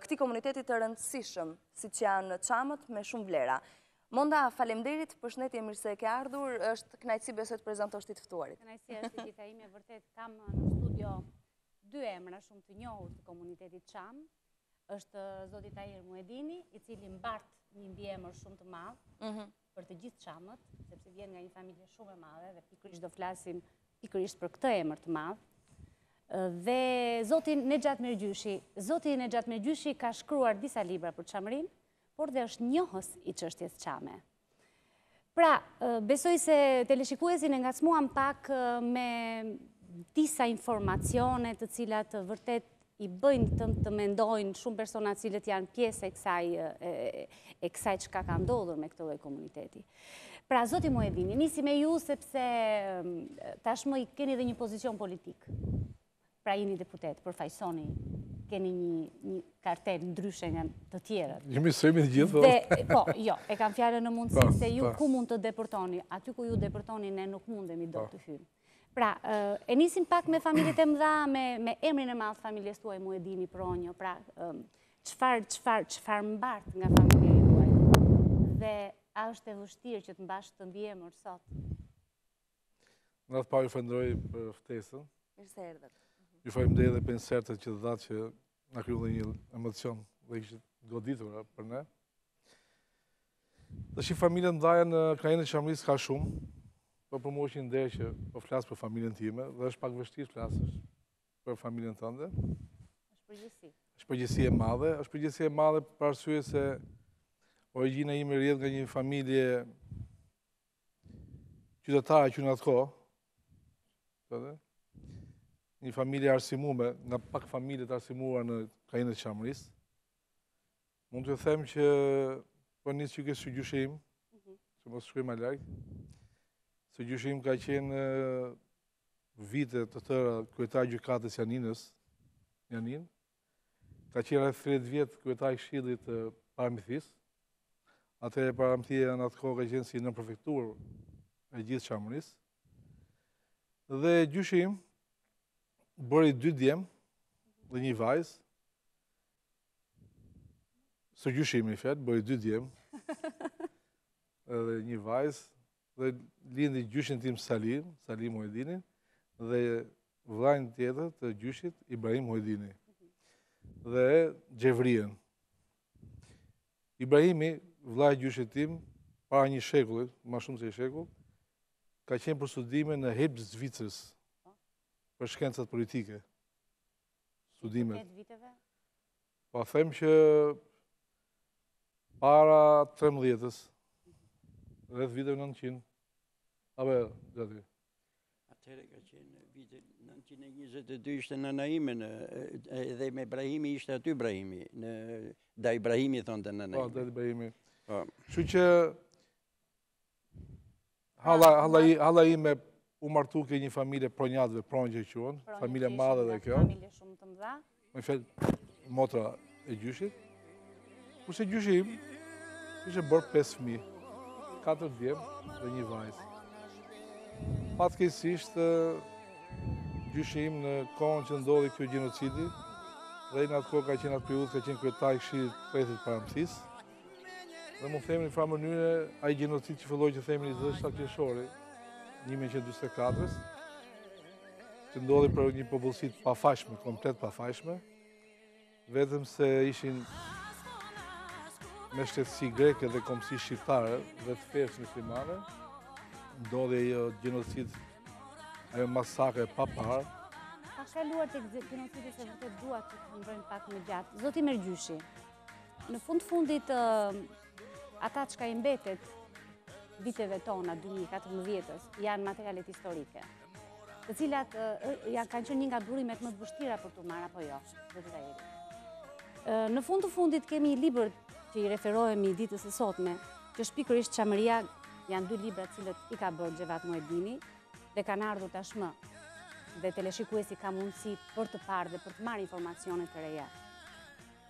këti komunitetit të rëndësishëm, si që janë qamët me shumë vlera. Monda, falemderit, përshneti e mirë se e ke ardhur, është knajtësi besojt prezentoshtit fëtuarit. Knajtësi është i gjitha ime, vërtet kam në studio dy emra shumë të njohur të komunitetit qamë, është Zodit Ajer Muedini, i cili mbartë një mbjemër shumë të malë, për të gjithë qamët, sepse vjen nga një familje shumë e madhe dhe pikërisht do flasim pikërisht për këtë emër të madhë. Dhe Zotin Nejat Mergjyshi, Zotin Nejat Mergjyshi ka shkruar disa libra për qamërin, por dhe është njohës i qështjes qame. Pra, besoj se teleshikuesin e nga smuan pak me disa informacionet të cilat vërtet i bëjnë të, të mendojnë shumë persona cilët janë pjesë e kësaj, e, e kësaj që ka ka ndodhur me këtë dhe komuniteti. Pra, zoti mu e nisi me ju sepse tashmë i keni dhe një pozicion politik. Pra, jeni deputet, përfajsoni, keni një, një kartel ndryshe nga të tjerët. Një misërimi të gjithë. Dhe, po, jo, e kam fjarë në mundësi se ju ku mund të deportoni, aty ku ju deportoni, ne nuk mundemi do po. të hymë. Pra, eh, e nisim pak me familjet e mëdha, me emrin e madhë familjes tuaj, mu e dini pro pra, qëfar, qëfar, qëfar më bartë nga familje e tuaj? Dhe, a është e vështirë që të mbash të ndihem sot? sotë? Në atë parë ju fëndroj për ftesën. Për serdët. Ju fëndroj për ftesën. për që të datë që në kryu dhe një emocion dhe ishtë goditur për ne. Dhe që familje në dhajën, e që ka shumë, Po për mua është një ndeshë që po flasë për familjen time, dhe është pak vështirë flasësh për familjen tënde. është përgjësi. është përgjësi e madhe. është përgjësi e madhe për arsye se ime rrjedh nga një familje qytetare që në atë kohë, dhe, një familje arsimume, nga pak familje të arsimuar në kajinë të qamërisë. Mund të them që për po një që kështë që gjushim, mhm. që mos shkujmë a lajkë, Se gjushim ka qenë vite të tëra kujtaj gjukatës janinës, janin, ka qenë e tret vjetë kujtaj shqilit të paramithis, atë e paramithia në atë kohë ka qenë si në prefektur e gjithë qamëris. Dhe gjushim bëri dy djem dhe një vajz, së gjushim i fetë, bëri dy djem dhe një vajzë, [LAUGHS] dhe lindi gjyshin tim Salim, Salim Mojdini, dhe vlajnë tjetër të gjyshit Ibrahim Mojdini, dhe Gjevrien. Ibrahimi, vlajnë gjyshit tim, para një shekullit, ma shumë se i ka qenë për studime në Hebë Zvicës, për shkencët politike. Studime. Pa them që para 13-ës, rreth viteve 900. Abe, gati. Atëre ka qenë vitet 922 ishte në Naime, në, edhe me Ibrahimi ishte aty Ibrahimi, në, da Ibrahimi thonë të në Naime. Po, da Ibrahimi. Pa. Po. që hala, hala, hala ime u martu ke një familje pronjatëve, pronjë që qënë, familje madhe dhe kjo. Familje shumë të mdha. Më fjellë motra e gjyshit. Kusë e gjyshim, ishe bërë 5.000 katër djem dhe një vajzë. Patkesisht, gjyshe im në kohën që ndodhi kjo gjenocidi, dhe i në atë kohë ka qenë atë periud, ka qenë kretaj këshirë të për paramësis, dhe mu themin fra mënyre, a i genocid që fëlloj që themin i zë dhe 7 qëshori, 1924 katërës që ndodhi për një popullësit pafashme, komplet pafashme, vetëm se ishin me shtetësi greke dhe komësi shqiptare dhe të fesë muslimare, ndodhe i genocid e masakre pa parë. Pa shkaluar të genocidit se vërte duat që të mbrojnë pak më gjatë. Zoti Mergjyshi, në fund fundit ata që ka imbetet viteve tona 2014-ës janë materialet historike, të cilat janë kanë qënë një nga durimet më të bështira për të marra apo jo, dhe të dajeri. Në fund të fundit kemi i liber që i referohemi ditës e sotme, që shpikërisht qamëria janë dy libra cilët i ka bërë Gjevat Muedini, dhe kanë ardhur tashmë dhe teleshikuesi ka mundësi për të parë dhe për të marrë informacionet të reja.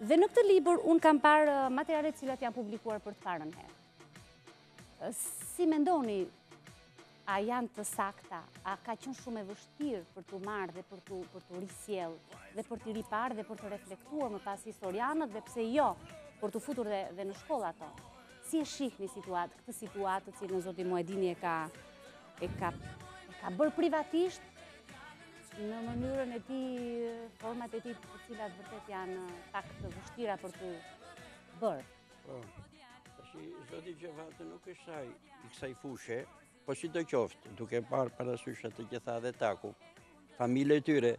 Dhe në këtë libër unë kam parë uh, materialet cilat janë publikuar për të parën herë. Uh, si me ndoni, a janë të sakta, a ka qënë shumë e vështirë për të marrë dhe për të, për dhe për të riparë dhe për të reflektuar më pas historianët dhe pse jo, por të futur dhe, në shkolla ato. Si e shih një situatë, këtë situatë të në Zotin Moedini e ka, e ka, e ka bërë privatisht në mënyrën e ti, format e ti të cilat vërtet janë uh, pak të vështira për të bërë? Po, oh, Zoti Gjevatë nuk është saj, i kësaj fushë, po si të qoftë, duke parë parasyshe të gjitha dhe taku, familje tyre,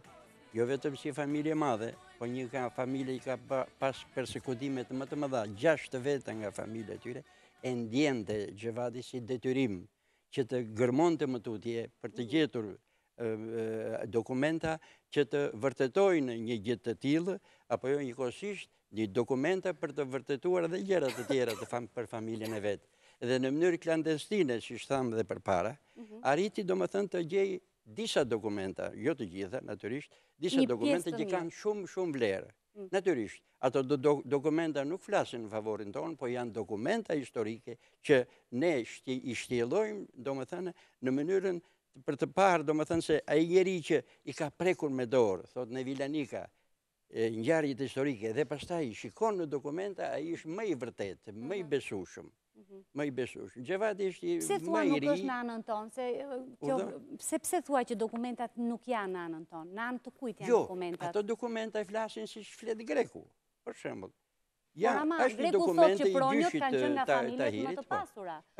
jo vetëm si familje madhe, po një nga familje i ka pas persekutimet më të më dha, gjasht të vetë nga familje të tyre, e ndjenë të gjëvadi si detyrim që të gërmon të më tutje për të gjetur dokumenta që të vërtetojnë një gjithë të tjilë, apo jo një kosisht një dokumenta për të vërtetuar dhe gjera të tjera të famë për familjen e vetë. Dhe në mënyrë klandestine, si thamë dhe për para, mhm. arriti do më thënë të gjej disa dokumenta, jo të gjitha, naturisht, disa dokumenta që kanë shumë, shumë vlerë. Mm. Naturisht, ato dokumenta nuk flasin në favorin tonë, po janë dokumenta historike që ne i shtjelojmë, do më thënë, në mënyrën për të parë, do më thënë, se a i njeri që i ka prekur me dorë, thotë në Vilanika, njarjit historike, dhe pastaj i shikon në dokumenta, a i ishë mëj vërtet, mëj mhm. besushëm. Mhm. më i besushëm. Gjevati është i më i ri. Pse thua nuk është nanën tonë? Pse pse thua që dokumentat nuk janë në anën tonë? Nanë të kujtë janë jo, dokumentat? Jo, ato dokumentat i flasin si shfletë greku, për shembol. Ja, është një i gjyshit të tahirit, po. greku thot që pronjot kanë qënë nga familjet të po. pasura. Po,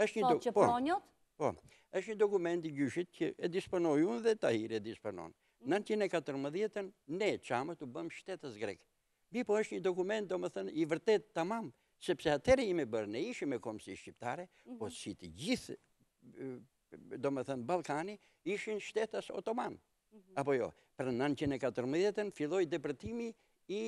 po, është një dokument i gjyshit që e disponoj unë dhe tahir e disponon. Në në qine ne qamë të bëm shtetës grekë. Mi po është një dokument, do më thënë, i vërtet të mamë, sepse atëre ime bërë, ne ishim e komësi shqiptare, po mhm. si të gjithë, do më thënë, Balkani, ishin shtetas otoman. Mhm. Apo jo, për në 1914-ën, filloj depërtimi i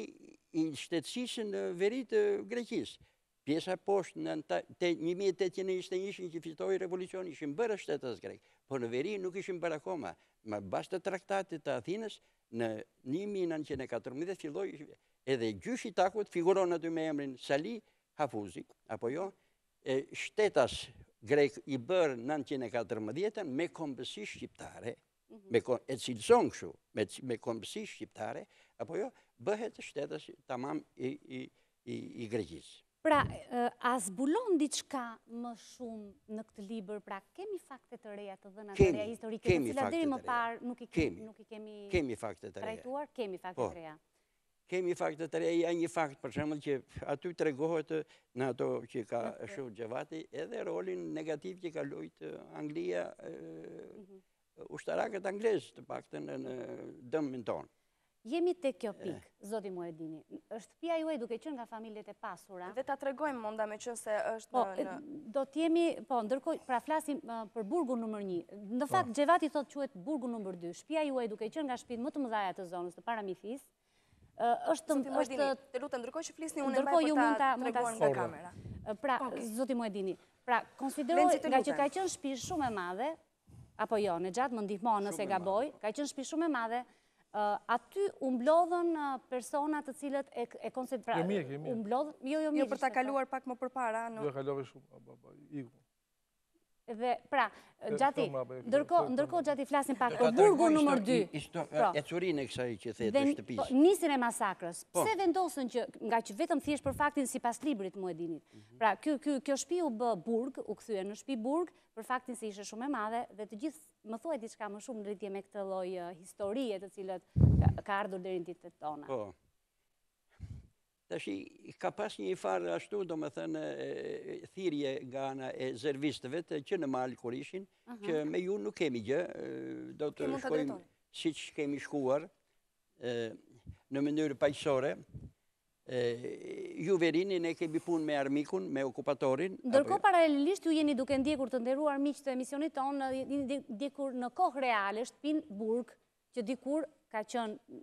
shtetsisë në veritë Greqisë. Pjesa poshtë në 1821 ishin që fitohi revolucion, ishin bërë shtetas Greqë, po në veri nuk ishin bërë akoma. Më bastë të traktatit të Athines, në 1914 filloj edhe gjyshi takut, figuron aty me emrin Sali, hafuzi, apo jo, e shtetas grek i bërë 914 me kompësi shqiptare, mhm. e cilëson këshu, me kompësi shqiptare, apo jo, bëhet shtetas të mamë i grekjisë. Pra, a zbulon diçka më shumë në këtë liber, pra kemi fakte të reja të dhëna të reja historike, të cila dhe më parë nuk i kemi trajtuar, kemi fakte të reja. Po kemi fakte të reja, një fakt për shemblë që aty të regohet në ato që ka shumë gjevati, edhe rolin negativ që ka lujtë Anglia, mhm. ushtarakët anglesë të pakten në dëmën tonë. Jemi të kjo pikë, zotim u edini. është pia ju e duke qënë nga familjet e pasura? Dhe ta tregojmë munda me qënë se është po, në... Do t'jemi, po, ndërkoj, pra flasim për burgu nëmër një. Në po. fakt, Gjevati thot qëhet burgu nëmër dy. Shpia ju e duke qënë nga shpinë më të mëzaja të zonës, të paramifisë, është... Zotim të lutë, ndërkoj që flisni, unë e mbaj po ta treguar nga kamera. Pra, Zotim Moedini, pra, konsideroj nga që ka qënë shpi shumë e madhe, apo jo, në gjatë më ndihmonë nëse ga boj, ka qënë shpi shumë e madhe, aty umblodhën personat të cilët e konsept... Pra, jo mirë, jo mirë. Jo, jo, jo mirë. për ta kaluar pak më përpara. Jo, kaluar shumë, Iku. Dhe pra, gjati, ndërko gjati flasin pak për burgu nëmër 2. E curin e kësa i që thetë dhe shtëpisë. Po, Nisin e masakrës, pse po. vendosën që nga që vetëm thjesht për faktin si pas librit mu edinit. Mhm. Pra, kjo shpi u bë burg, u këthyën në shpi burg, për faktin si ishe shumë e madhe, dhe të gjithë më thua e diska më shumë në rritje me këtë lojë historie të cilët ka ardhur dhe rinditë të tona. Po të shi, ka pas një farë ashtu, do më thënë, thirje nga nga e zervistëve të që në malë kur ishin, që me ju nuk kemi gjë, do të shkojmë si që kemi shkuar në mënyrë pajësore, ju verini ne kemi punë me armikun, me okupatorin. Ndërko jo? paralelisht ju jeni duke ndjekur të nderu armikë të emisionit tonë, ndjekur në kohë reale, shtëpin burg, që dikur ka qënë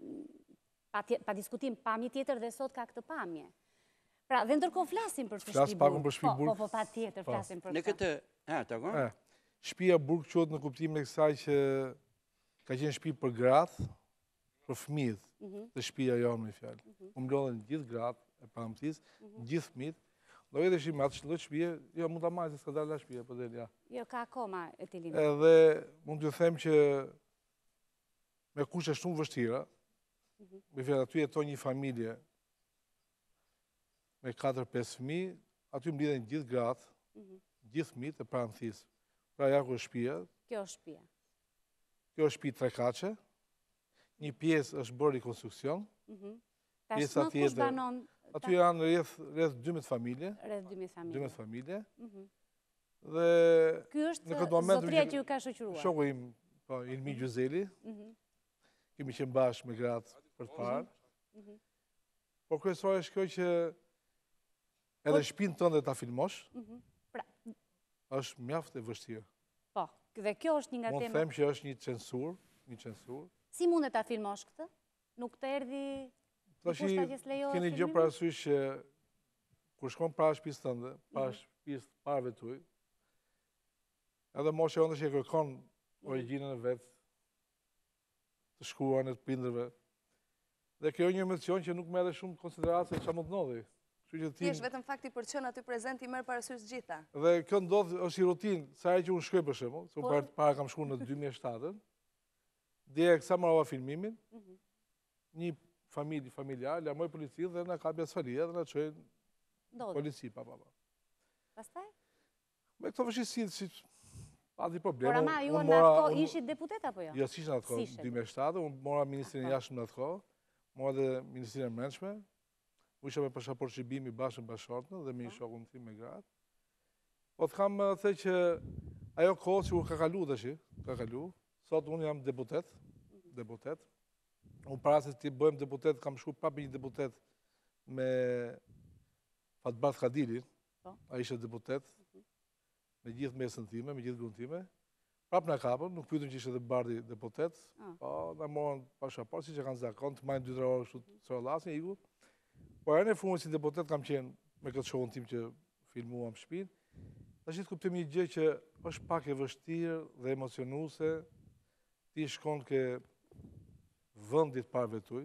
pa diskutim pamje tjetër dhe sot ka këtë pamje. Pra, dhe ndërko flasim për Shpija Burg. Po, po, po, pa tjetër flasim për Shpija Në këtë, e, të akon? Eh, Shpija Burg qëtë në kuptim e kësaj që ka qenë Shpija për gratë, për fmidhë mhm. dhe Shpija johën me fjallë. Mhm. U mblodhe në gjithë gratë e pamëtisë, në mhm. gjithë fmidhë. Lojë dhe shimë atë shlojë Shpija, jo, mund të majë se s'ka dalë la Shpija, po për delja. Jo, ka akoma e të limë. Edhe mund të them që me kush e shumë vështira, Mm -hmm. aty e to një familje me 4-5 fëmi, aty më lidhen gjithë gratë, mhm. gjithë mitë e pranë Pra ja ku është shpia. Kjo është shpia. Kjo është shpia tre kache. Një pjesë është bërë i konstruksion. Mm Pjesë atje dhe... Banon, Aty janë rreth 12 familje. Rreth 12 familje. 12 familje. Mhm. Dhe... është në këtë moment, zotria që ju ka shëqyrua. Shoku im, po, Ilmi mhm. Gjuzeli. Mm Kemi qenë bashkë me gratë për të mhm. parë. Mhm. Po kërësore është kjo që edhe po- shpinë tënde ta filmosh, mhm. pra, është mjaft e vështirë. Po, dhe kjo është një nga temë... Mo të themë që është një censur, një censur. Si mund e ta filmosh këtë? Nuk të erdi... Të shi, keni gjë prasysh që kërë shkon pra të tënde, pra shpisë parve të ujë, edhe moshe onë që e kërkon originën e vetë, të shkuar në të Dhe kjo një mencion që nuk edhe shumë konsiderat se që më të nodhi. Ti është vetëm fakti për që në aty prezent i mërë parasys gjitha. Dhe kjo ndodhë është i rutinë, sa e që unë shkoj për shemë, se unë para kam shku në 2007, dhe e kësa marova filmimin, mhm. një familjë, familja, lëmoj polici dhe në kapi asfalia dhe në qëjnë polici, pa, pa, pa. Pastaj? Me këto fëshisit, si di problemu... Por ama, ju në atëko ishit deputet apo jo? Jo, si ishë në atëko, 2007, unë mora ministrinë jashtë në atëko, mua dhe Ministrinë e Mërëshme, mu isha me pashaport që i bimi bashkë në dhe me i po. shokën të ti me gratë. Po të kam uh, të që ajo kohë që u ka kalu dhe shi, ka kalu, sot unë jam deputet, deputet, unë para se ti bëjmë deputet, kam shku papi një deputet me Fatbat Khadili. Po. a ishe deputet, mhm. me gjithë mesën time, me gjithë gruntime, prapë në kapën, nuk pyetën që ishte dhe bardi deputet, ah. pa po, në morën pasha parë, si që kanë zakon, të majnë 2-3 orë kështu të sërë lasin, i Po e në fungën si deputet kam qenë me këtë shohën tim që filmuam shpinë, ta që të kuptim një gjë që është pak e vështirë dhe emocionuse, ti shkon ke vëndit parë vetuj,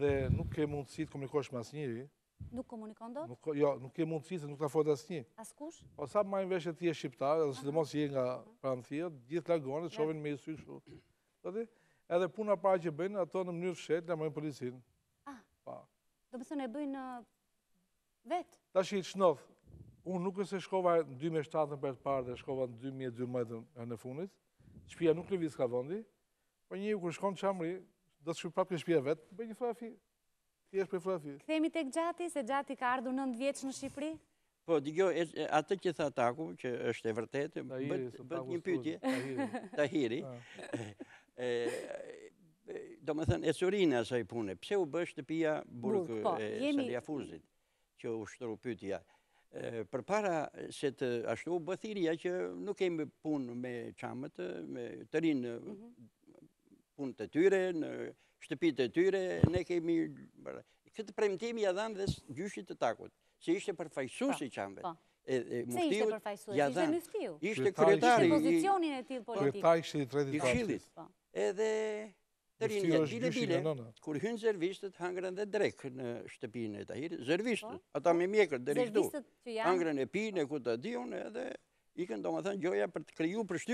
dhe nuk ke mundësi të komunikosh mas njëri, Nuk komunikon do të? Jo, nuk ke mundësi se nuk ta fojt asë një. As kush? O po sa majnë veshët ti e shqiptarë, edhe si të mos je nga pranëthia, gjithë lagonë, të qovin me i sy shu. Edhe puna pra që bëjnë, ato në mënyrë fshetë, në mëjnë policinë. Ah, pa. Do më thënë e bëjnë uh, vetë? Ta shi, qënodhë, unë nuk e se shkova në 2007 në për të parë dhe shkova në 2012 në funit, shpia nuk po në vizë ka vëndi, po një ku kërë shkonë qamri, do të shkupat kërë shpia vetë, bëj një fotografi, Ti është për tek gjati, se gjati ka ardhu nëndë vjeqë në Shqipëri? Po, digjo, atë që tha taku, që është e vërtetë, bët një pytje, tahiri, [LAUGHS] ah. [LAUGHS] do më thënë, e surinë asaj pune, pse u bësh të pia burkë po, e Saljafuzit, që u shtëru pytja, për para se të ashtu bëthiria që nuk kemi punë me qamët, me të rinë mhm. punë të tyre, në shtëpit e tyre, ne kemi... Këtë premtimi ja dhanë dhe gjyshit të takut, se ishte përfajsu si po, qambet. Po. Se ishte përfajsu, ishte mështiu. Ishte kryetari. Ishte pozicionin e tjilë politikë. Kryetari ishte i tredi qilit. Po. Edhe të rinja, bile bile, kur hynë zërvistët, hangren dhe drekë në shtëpinë e tahirë, zërvistët, ata me mjekër, dhe rikdu, hangren e pinë e kuta dion, edhe i këndo më thënë gjoja të kryu për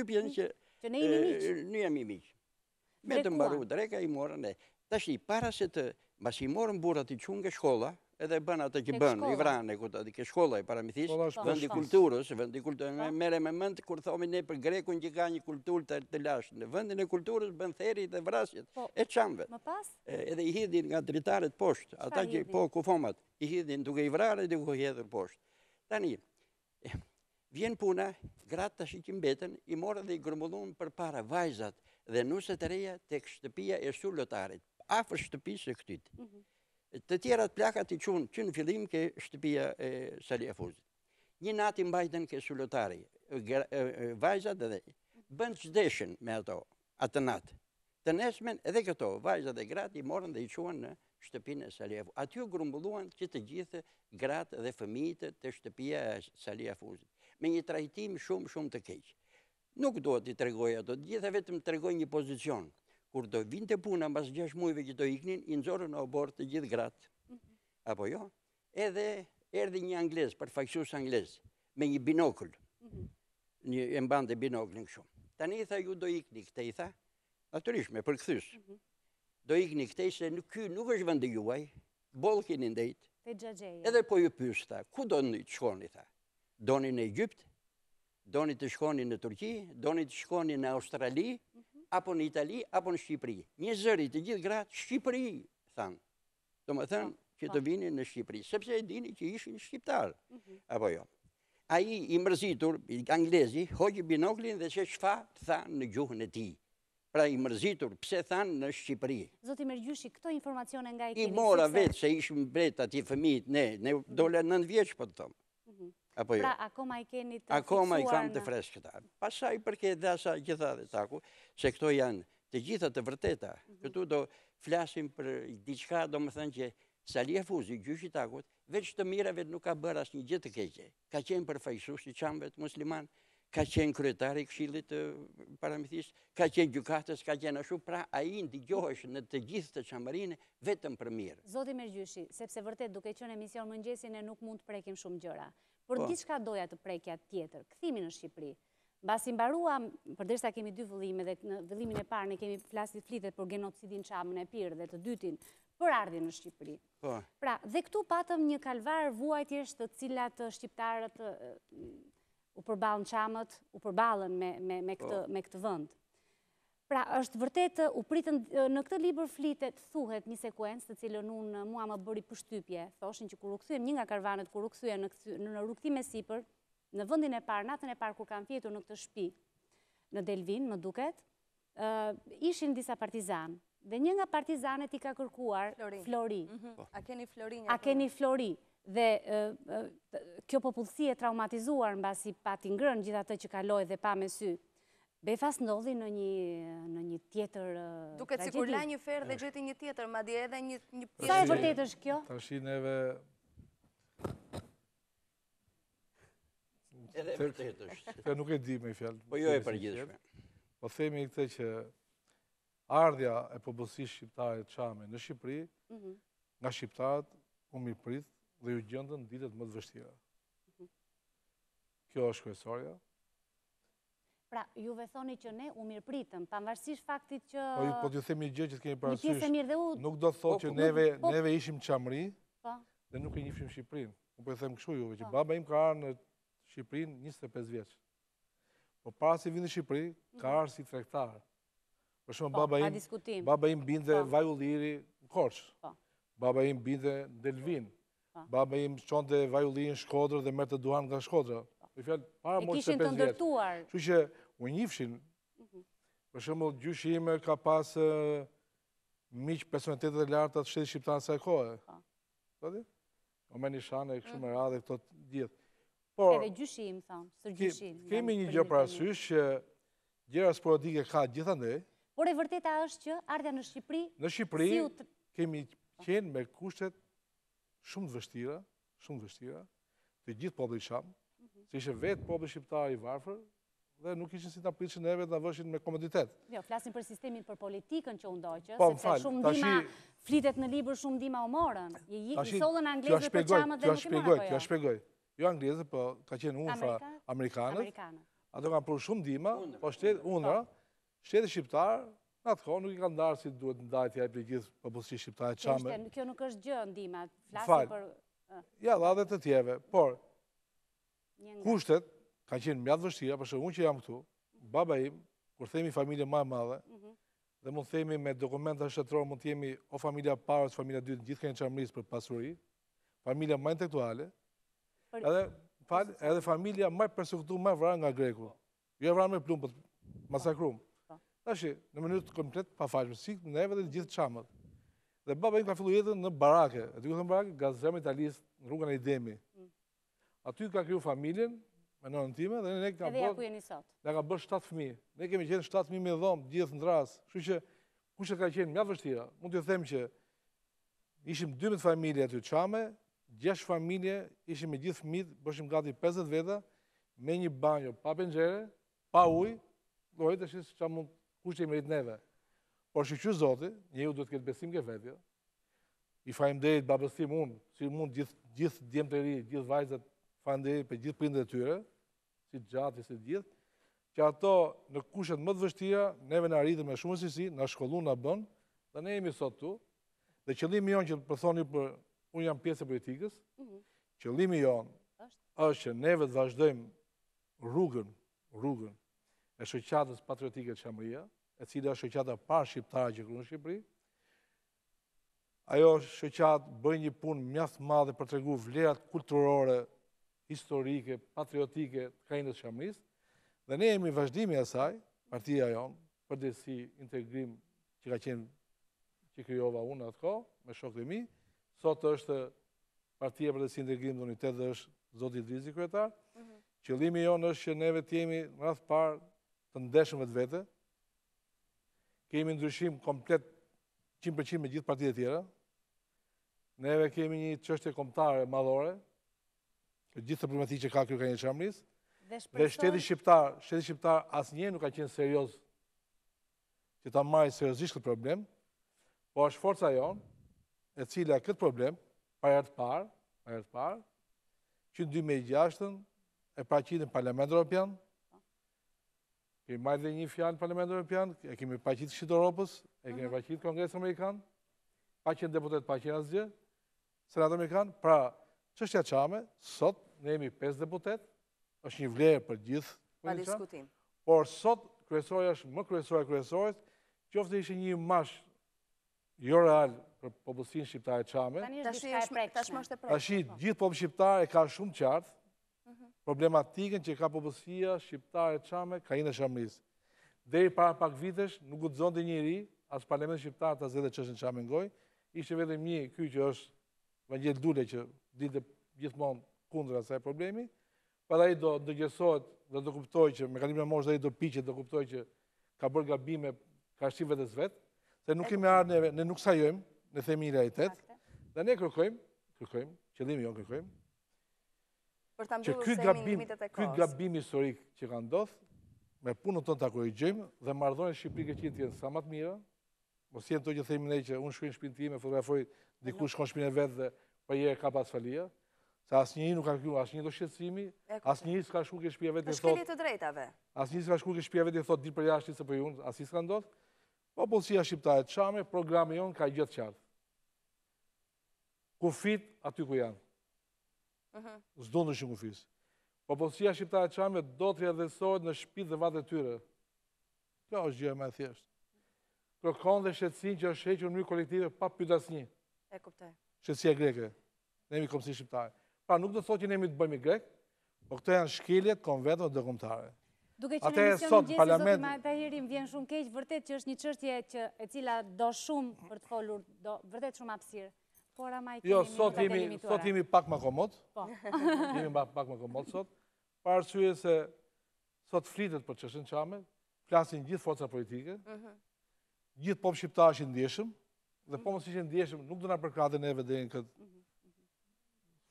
ne Me të mbaru dreka i morën e. Ta shi, para se të, mas i morën burat i qunë ke shkolla, edhe bën atë që bën, i vranë, ke shkolla i paramithis, vëndi po. kulturës, vëndi kulturës, me po. mere me mëndë, kur thomi ne për grekun që ka një kultur të të lashtë, në vëndin e kulturës bën theri dhe vrasjet, po. e qamve. Edhe i hidin nga dritarët poshtë, ata që po kufomat, i hidin duke i vrarë, duke i hedhur poshtë. Tani, vjen puna, gratë të shikim i morë dhe i grumullun për para vajzat, dhe nusët e reja të shtëpia e sulotarit, afër shtëpisë e këtyt. Mhm. Të tjerat plakat i qunë, që në fillim ke shtëpia e Saliafuzit. Një nati mbajten ke sullotari, vajzat dhe dhe, bënd deshen me ato, atë natë. Të nesmen edhe këto, vajzat dhe gratë i morën dhe i quen në shtëpinë e Saliafuzit. Aty grumbulluan që të gjithë gratë dhe fëmijitë të shtëpia e Saliafuzit. Me një trajtim shumë, shumë të keqë nuk do t'i tregoj ato, gjitha e vetëm tregoj një pozicion. Kur do vinte të puna, mas gjesh mujve që do iknin, i nëzorën o borë të gjithë gratë. Mhm. Apo jo? Edhe erdi një anglez, përfaqësus anglez, me një binokull, mhm. një e binokull në këshumë. Tani i tha ju do ikni këte, i tha, naturisht me përkëthys, mhm. do ikni këte se në nuk është vëndë juaj, bolë kini edhe po ju pysë, ku do në të tha, do një në Egypt, doni të shkoni në Turqi, doni të shkoni në Australi, mhm. apo në Itali, apo në Shqipëri. Një zëri të gjithë gratë, Shqipëri, thanë. Do më thënë po, që po. të vini në Shqipëri, sepse e dini që ishin Shqiptarë, mhm. apo jo. A i i mërzitur, anglezi, hoqë binoklin dhe që shfa thanë në gjuhën e ti. Pra i mërzitur, pse thanë në Shqipëri. Zoti Mergjushi, këto informacione nga e kini? I mora vetë se ishëm bretë ati fëmit, ne, ne dole nëndë vjeqë po të tomë. Mhm. Apo jo? Pra, akoma i keni të fiksuar në... Akoma i kam të freskëta. Pasaj përke dhe asa gjitha dhe taku, se këto janë të gjitha të vërteta. Mhm. Këtu do flasim për diqka, do më thënë që Salia Fuzi, gjyshi takut, veç të mirave nuk ka bërë asë një gjithë të keqe. Ka qenë për fajsus i të musliman, ka qenë kryetari këshillit të paramithis, ka qenë gjukatës, ka qenë ashu, pra a i në të në të gjithë të vetëm për mirë. Zoti gjyshi, sepse vërtet duke qënë emision mëngjesin e nuk mund të prekim shumë gjëra. Por po. diçka doja të prekja tjetër, këthimin në Shqipëri. Basi mbarua, përderisa kemi dy vëllime dhe në vëllimin e parë në kemi flasit flitet për genocidin qamën e pyrë dhe të dytin për ardhin në Shqipëri. Po. Pra, dhe këtu patëm një kalvar vuajtjesht të cilat eh, shqiptarët eh, u përbalën qamët, u përbalën me këtë po. vëndë. Pra, është vërtet, u pritën, në këtë libër flitet, thuhet një sekuencë të cilën unë mua më bëri pështypje, thoshin që kur u këthujem, një nga karvanet, kur u këthujem në në rukëtime sipër, në vëndin e parë, natën e parë, kur kam fjetur në këtë shpi, në Delvin, më duket, ishin disa partizan, dhe një nga partizanet i ka kërkuar Flori. Mhm. Po. A keni Flori një? A keni jo? Flori, dhe kjo popullësie traumatizuar në basi pati ngrën, gjitha të që kaloj dhe pa me sy, Befas ndodhi në një në një tjetër tragedi. Duket sikur la një ferë dhe gjeti një tjetër, madje edhe një një pjesë. Sa e vërtet është kjo? Tash neve Edhe vërtet është. Po nuk e di me fjalë. Po jo e përgjithshme. Po themi këtë që ardhja e popullsisë shqiptare të Çame në Shqipëri, ëh, mhm. nga shqiptarët u mirprit dhe ju gjendën ditët më të vështira. Mhm. Kjo është kryesorja. Pra, juve thoni që ne u mirë pritëm, panvarsisht faktit që... Po, ju po themi gjë që t'kemi parasysh, nuk do të thot po, që po, neve ishim qamri, dhe nuk e njëfshim Shqiprin. Nuk po e them këshu juve, që baba im ka arë në Shqiprin 25 vjeqë. Po, para si vindë Shqipri, ka mhm. arë si trektarë. Për shumë Baba im binde vaj u liri në Korqë. Baba im binde në Delvin. Baba im qonde vaj u liri në Shkodrë dhe mërë të duan nga Shkodrë. E kishin të ndërtuar. Që që unë njëfshin, mhm. për shumë gjyshi ime ka pasë miqë personetetet e lartë atë shtetë shqiptanë sa e kohë. O po. po po me një shane, këshu me mm. radhe, këto të gjithë. Edhe dhe gjyshi imë, thamë, sër gjyshi Kemi një gjë për që gjera sporadike ka gjithandej. Por e vërteta është që ardhja në Shqipëri... Në Shqipëri kemi qenë me kushtet shumë të vështira, shumë të vështira, të gjithë i shamë, mhm. se ishe vetë pobli shqiptar i varfër, dhe nuk ishin si ta pritshin neve ta vëshin me komoditet. Jo, flasin për sistemin për politikën që u ndoqë, përse po, sepse shumë ndima flitet në libër shumë ndima u morën. I shi... i thollën anglezët për qamët dhe nuk i marrën. Jo, shpjegoj, jo shpjegoj. Jo anglezët, po ka qenë unë fra amerikanët. Ato kanë pruar shumë ndima, po shtet unë, po. shtetë shqiptar Në atë kohë nuk i ka ndarë si duhet ndajtja i gjithë për shqiptare qame. Kjo nuk është gjë ndima, flasë për... Ja, dhe të tjeve, por kushtet ka qenë mjatë vështira, për unë që jam këtu, baba im, kur themi familje ma e madhe, mhm. dhe mund themi me dokumenta shëtëronë, mund jemi o familja parës, familja dytë, gjithë kënë qarmëris për pasurit, familja ma intektuale, edhe familja ma persekutu ma vra nga greku. Jo e vra me plumë për masakrumë. Po, po. Ta shi, në mënyrë të komplet pa faqme, si në eve dhe në gjithë qamët. Dhe baba im ka fillu jetën në barake, e të barake, ga italisë, në rrugën e idemi. Mm. Aty ka kriju familjen, në nënën time, dhe ne ka Edhe ja ku sot. Ne ka bërë 7 fëmi. Ne kemi qenë 7 fëmi me dhomë, gjithë në drasë. që, ku që ka qenë mja vështira, mund të them që ishim 12 familje aty qame, 6 familje, ishim me gjithë fëmi, bëshim gati 50 veta, me një banjo pa pengjere, pa uj, lojtë është që që mund kushtë i mërit neve. Por që që zoti, një ju duhet këtë besim ke vetja, jo? i fajmë dhejt babësim unë, si mund gjithë gjith djemë të ri, gjithë vajzat, fajmë dhejt për gjithë prindë e tyre, si gjatë, si gjithë, që ato në kushet më të vështia, neve në arritë me shumë sisi, në shkollu në bënë, dhe ne jemi sot tu, dhe qëllimi jonë që të përthoni për, unë jam pjesë e politikës, mhm. qëllimi jonë është që neve të vazhdojmë rrugën, rrugën e shëqatës patriotike të Shamria, e cilë është shëqata parë shqiptarë që kërë në Shqipëri, ajo shëqatë bëjnë një punë mjaftë madhe për të regu vlerat kulturore historike, patriotike të krajinës shamrisë, dhe ne jemi vazhdimi asaj, partia jonë, për desi integrim që ka qenë që kryova unë atë ko, me shokët e mi, sot është partia për desi integrim dhe unitet dhe është Zotit Drizi Kretar, mhm. qëllimi jonë është që neve t'jemi në rrath parë të ndeshëm të vete, kemi ndryshim komplet 100% me gjithë partijet tjera, neve kemi një qështje komptare madhore, gjithë të problematikë që ka kjo kërën e dhe shteti shqiptar, shteti shqiptar asë një nuk ka qenë serios që ta majë seriosisht këtë problem, po është forca jonë, e cila këtë problem, pa parë, rëtëfar, parë, që në 2006, e pa në Parlament Europian, kemi majë dhe një fjanë në Parlament Europian, e kemi pa qitë shqitë Europës, e kemi mhm. pa qitë Kongres Amerikan, pa qenë deputet, pa asgjë, asë senat Amerikan, pra, që është ja qame, sot, ne jemi 5 deputet, është një vlerë për gjithë. Pa diskutim. Por sot, kryesoria është më kryesoria që qofte ishe një mash jo real për popullësin shqiptare qame. Ta shi është prek, është prek. gjithë popullë shqiptare e po. ka shumë qartë, mhm. problematikën që ka popullësia shqiptare qame, ka inë e shamrisë. i para pak vitesh, nuk u të zonë të njëri, asë parlamentë shqiptare të qështë në qame ngoj, ishe vetëm një kjo që është vëngjel dule që ditë gjithmonë kundra saj problemi, për da i do dëgjësot dhe do kuptoj që, me kalimin e moshë, da i do piqet dhe kuptoj që ka bërë gabime kashive dhe zvetë, dhe nuk kemi arë neve, ne nuk sajojmë, ne themi i realitet, dhe ne kërkojmë, kërkojmë, qëllimi jo kërkojmë, që këtë gabim historik që ka ndodhë, me punën tonë të korrigjim, dhe mardhonë e Shqipëri këtë jetë jenë sa matë mira, mos jenë to që themi ne që unë shkujnë shpinë ti, me fotografojë dikush shkon shpinë e vetë dhe për po jere ka pasfalia, Dhe asë një nuk ka këtu, asë një do shqetsimi, asë një s'ka shku ke shpijave të thot... Asë një s'ka shku ke shpijave të thot, di për jashti se për jundë, asë i s'ka ndonë. Po, polësia shqiptare të qame, programe jonë ka gjithë qartë. Ku fit, aty ku janë. Zdo mhm. në shqimu fis. Po, polësia shqiptare të qame do të rrëdhësojt në shpit dhe vatë të tyre. Kjo është gjëma e thjeshtë. Kërkon dhe shqetsin që është hequr në një kolektive pa pyta s'një. E kuptoj. Shqetsia greke. Ne mi komësi shqiptare. Pra nuk do të thotë që nemi të bëjmë grek, por këto janë shkeljet konvento të Duke qenë se sot në parlament më tahiri vjen shumë keq vërtet që është një çështje që e cila do shumë për të folur, do vërtet shumë hapësir. Por ama i jo, kemi. Jo, sot jemi, sot jemi pak më komod. Po. [LAUGHS] Jemi pak më komod sot. Pa se sot flitet për çështën qame, çamës, gjithë forca politike. Mhm. Gjithë popull shqiptar është i ndjeshëm dhe po mos ishin ndjeshëm, nuk do na përkatën neve deri në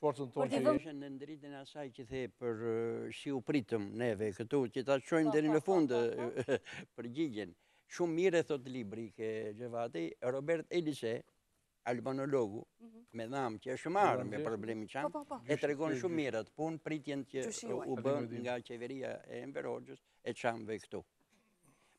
forcën tonë që jeshtë. Në ndritin asaj që the për uh, si u pritëm neve këtu, që ta qojmë po, dhe në po, po, fundë uh, [LAUGHS] për gjigjen. Shumë mire, thotë libri, ke gjevati, Robert Elise, albanologu, mhm. me dhamë që është shumarë me problemi qanë, e të regonë shumë mire të punë, pritjen që u bënë nga qeveria e emberogjës e qanëve këtu.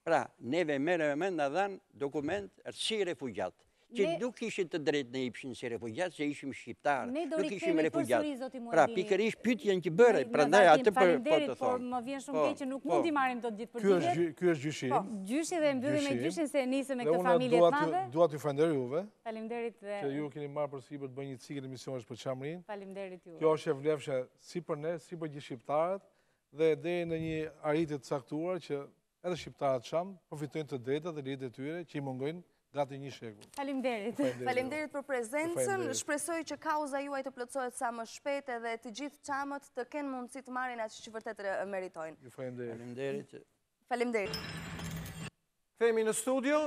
Pra, neve mere me mënda dhanë dokument rësi refugjatë që nuk ishin të drejtë në ipshin se refugjatë, se ishim shqiptarë, nuk ishim refugjatë. Pra, pikërish pytjen që bërë, pra ndaj atë për po të thonë. Më vjen shumë po, që nuk mund po. i marim po, të gjithë për tjetë. Kjo është gjyshin. Po, gjyshin dhe mbyllim me gjyshin se nisë me këtë familje të madhe. Dua t'ju fënderi juve. Falimderit dhe... Që ju keni marë për si për të bëjnë një cikë në emisionës për qamrin. Falimderit juve. Kjo është vlefshë si për ne, si për gati një sheku. Falimderit. Falimderit për prezencën. Shpresoj që kauza juaj të plëcojt sa më shpete dhe të gjithë qamët të kenë mundësi të marin atë që vërtet meritojnë. Falimderit. Falimderit. Themi në studio,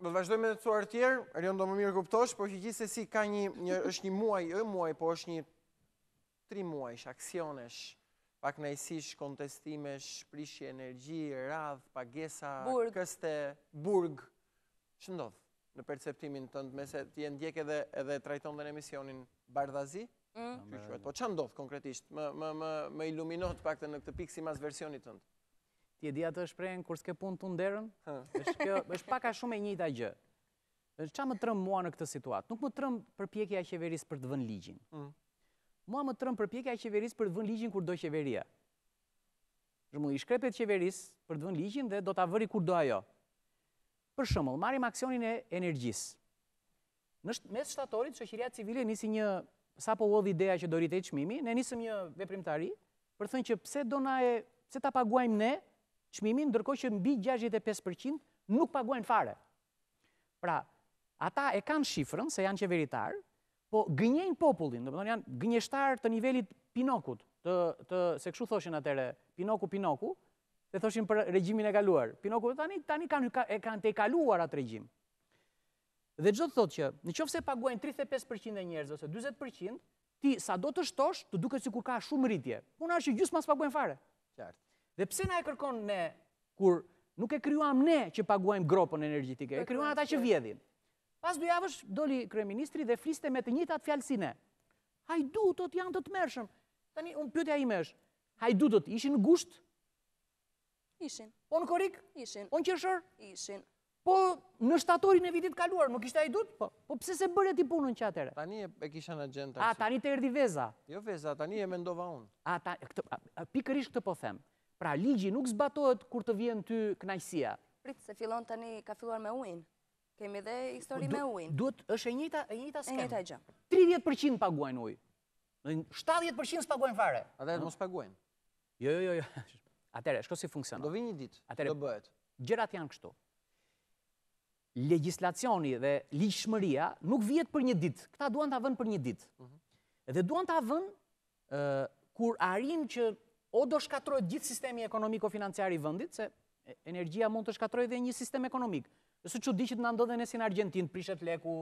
do të vazhdojmë me të cuar tjerë, rion do më mirë kuptosh, por që gjithë se si ka një, është një muaj, një muaj, po është një tri muaj, aksionesh, pak nëjësish, kontestimesh, prishje, energji, radh, pagesa, këste, burg, në perceptimin të ndë, me se t'i e ndjek edhe edhe trajton dhe në emisionin Bardhazi. Mm. Po që ndodhë konkretisht, më iluminohet pak të në këtë pikë si mas versionit të ndë. Ti e di atë shprejnë, kur s'ke punë të nderën, është paka shumë e një të gjë. Qa më trëmë mua në këtë situatë? Nuk më trëmë përpjekja qeveris qeverisë për të vënë ligjin. Mm. Mua më trëmë përpjekja qeveris qeverisë për të vënë ligjin kur do qeveria. Për mu i shkretet qeverisë për të vënë ligjin dhe do t'a vëri kur do ajo. Për shëmëll, marim aksionin e energjis. Në mes shtatorit, shëshiria civile nisi një, sa po vodh ideja që do rritë e qmimi, ne nisëm një veprimtari, për thënë që pse do na e, pse ta paguajmë ne qmimin, ndërko që mbi 65% nuk paguajnë fare. Pra, ata e kanë shifrën, se janë qeveritarë, po gënjejnë popullin, dhe më tonë janë gënjeshtar të nivelit pinokut, se këshu thoshin atere, pinoku, pinoku, dhe thoshin për regjimin e kaluar. Pinoku tani, tani kanë, e kanë te kaluar atë regjim. Dhe gjithë thotë që, në qofë se paguajnë 35% e njerës, ose 20%, ti sa do të shtosh, të duke si kur ka shumë rritje. Puna është që gjusë mas paguajnë fare. Qartë. Dhe pse na e kërkon ne, kur nuk e kryuam ne që paguajnë gropën energjitike, e kryuam ata që vjedhin. Pas duja javësh, doli kërën dhe fliste me të njëtë atë fjalsine. Hajdu, të të janë të të Tani, unë pjotja ime është, hajdu, të të ishin në gushtë, Ishin. Po në korik? Ishin. Po në qërshër? Ishin. Po në shtatorin e vitit kaluar, nuk ishte a i dut? Po. Po pëse se bërë e ti punën që atere? Tani e kisha në gjenta. A, tani të erdi veza? Jo veza, tani e mendova unë. A, pikërish këtë po them. Pra, ligji nuk zbatohet kur të vjen ty knajsia. Pritë, se filon tani ka filuar me ujnë, Kemi dhe histori po, me uin. Duhet, është e njëta skem. E njëta e gjë. 30% paguajnë uj. 70% s'paguajnë fare. A dhe mos paguajnë. Jo, jo, jo, jo. [LAUGHS] Atere, shko si funksionat. Do vi një ditë, do bëhet. Gjerat janë kështu. Legislacioni dhe lishmëria nuk vjet për një ditë. Këta duan të avën për një ditë. Mhm. Dhe duan të avën kur arim që o do shkatrojt gjithë sistemi ekonomiko-financiari vëndit, se energia mund të shkatrojt dhe një sistem ekonomik. Së që di që të nëndodhe e si në Argentinë, prishet leku...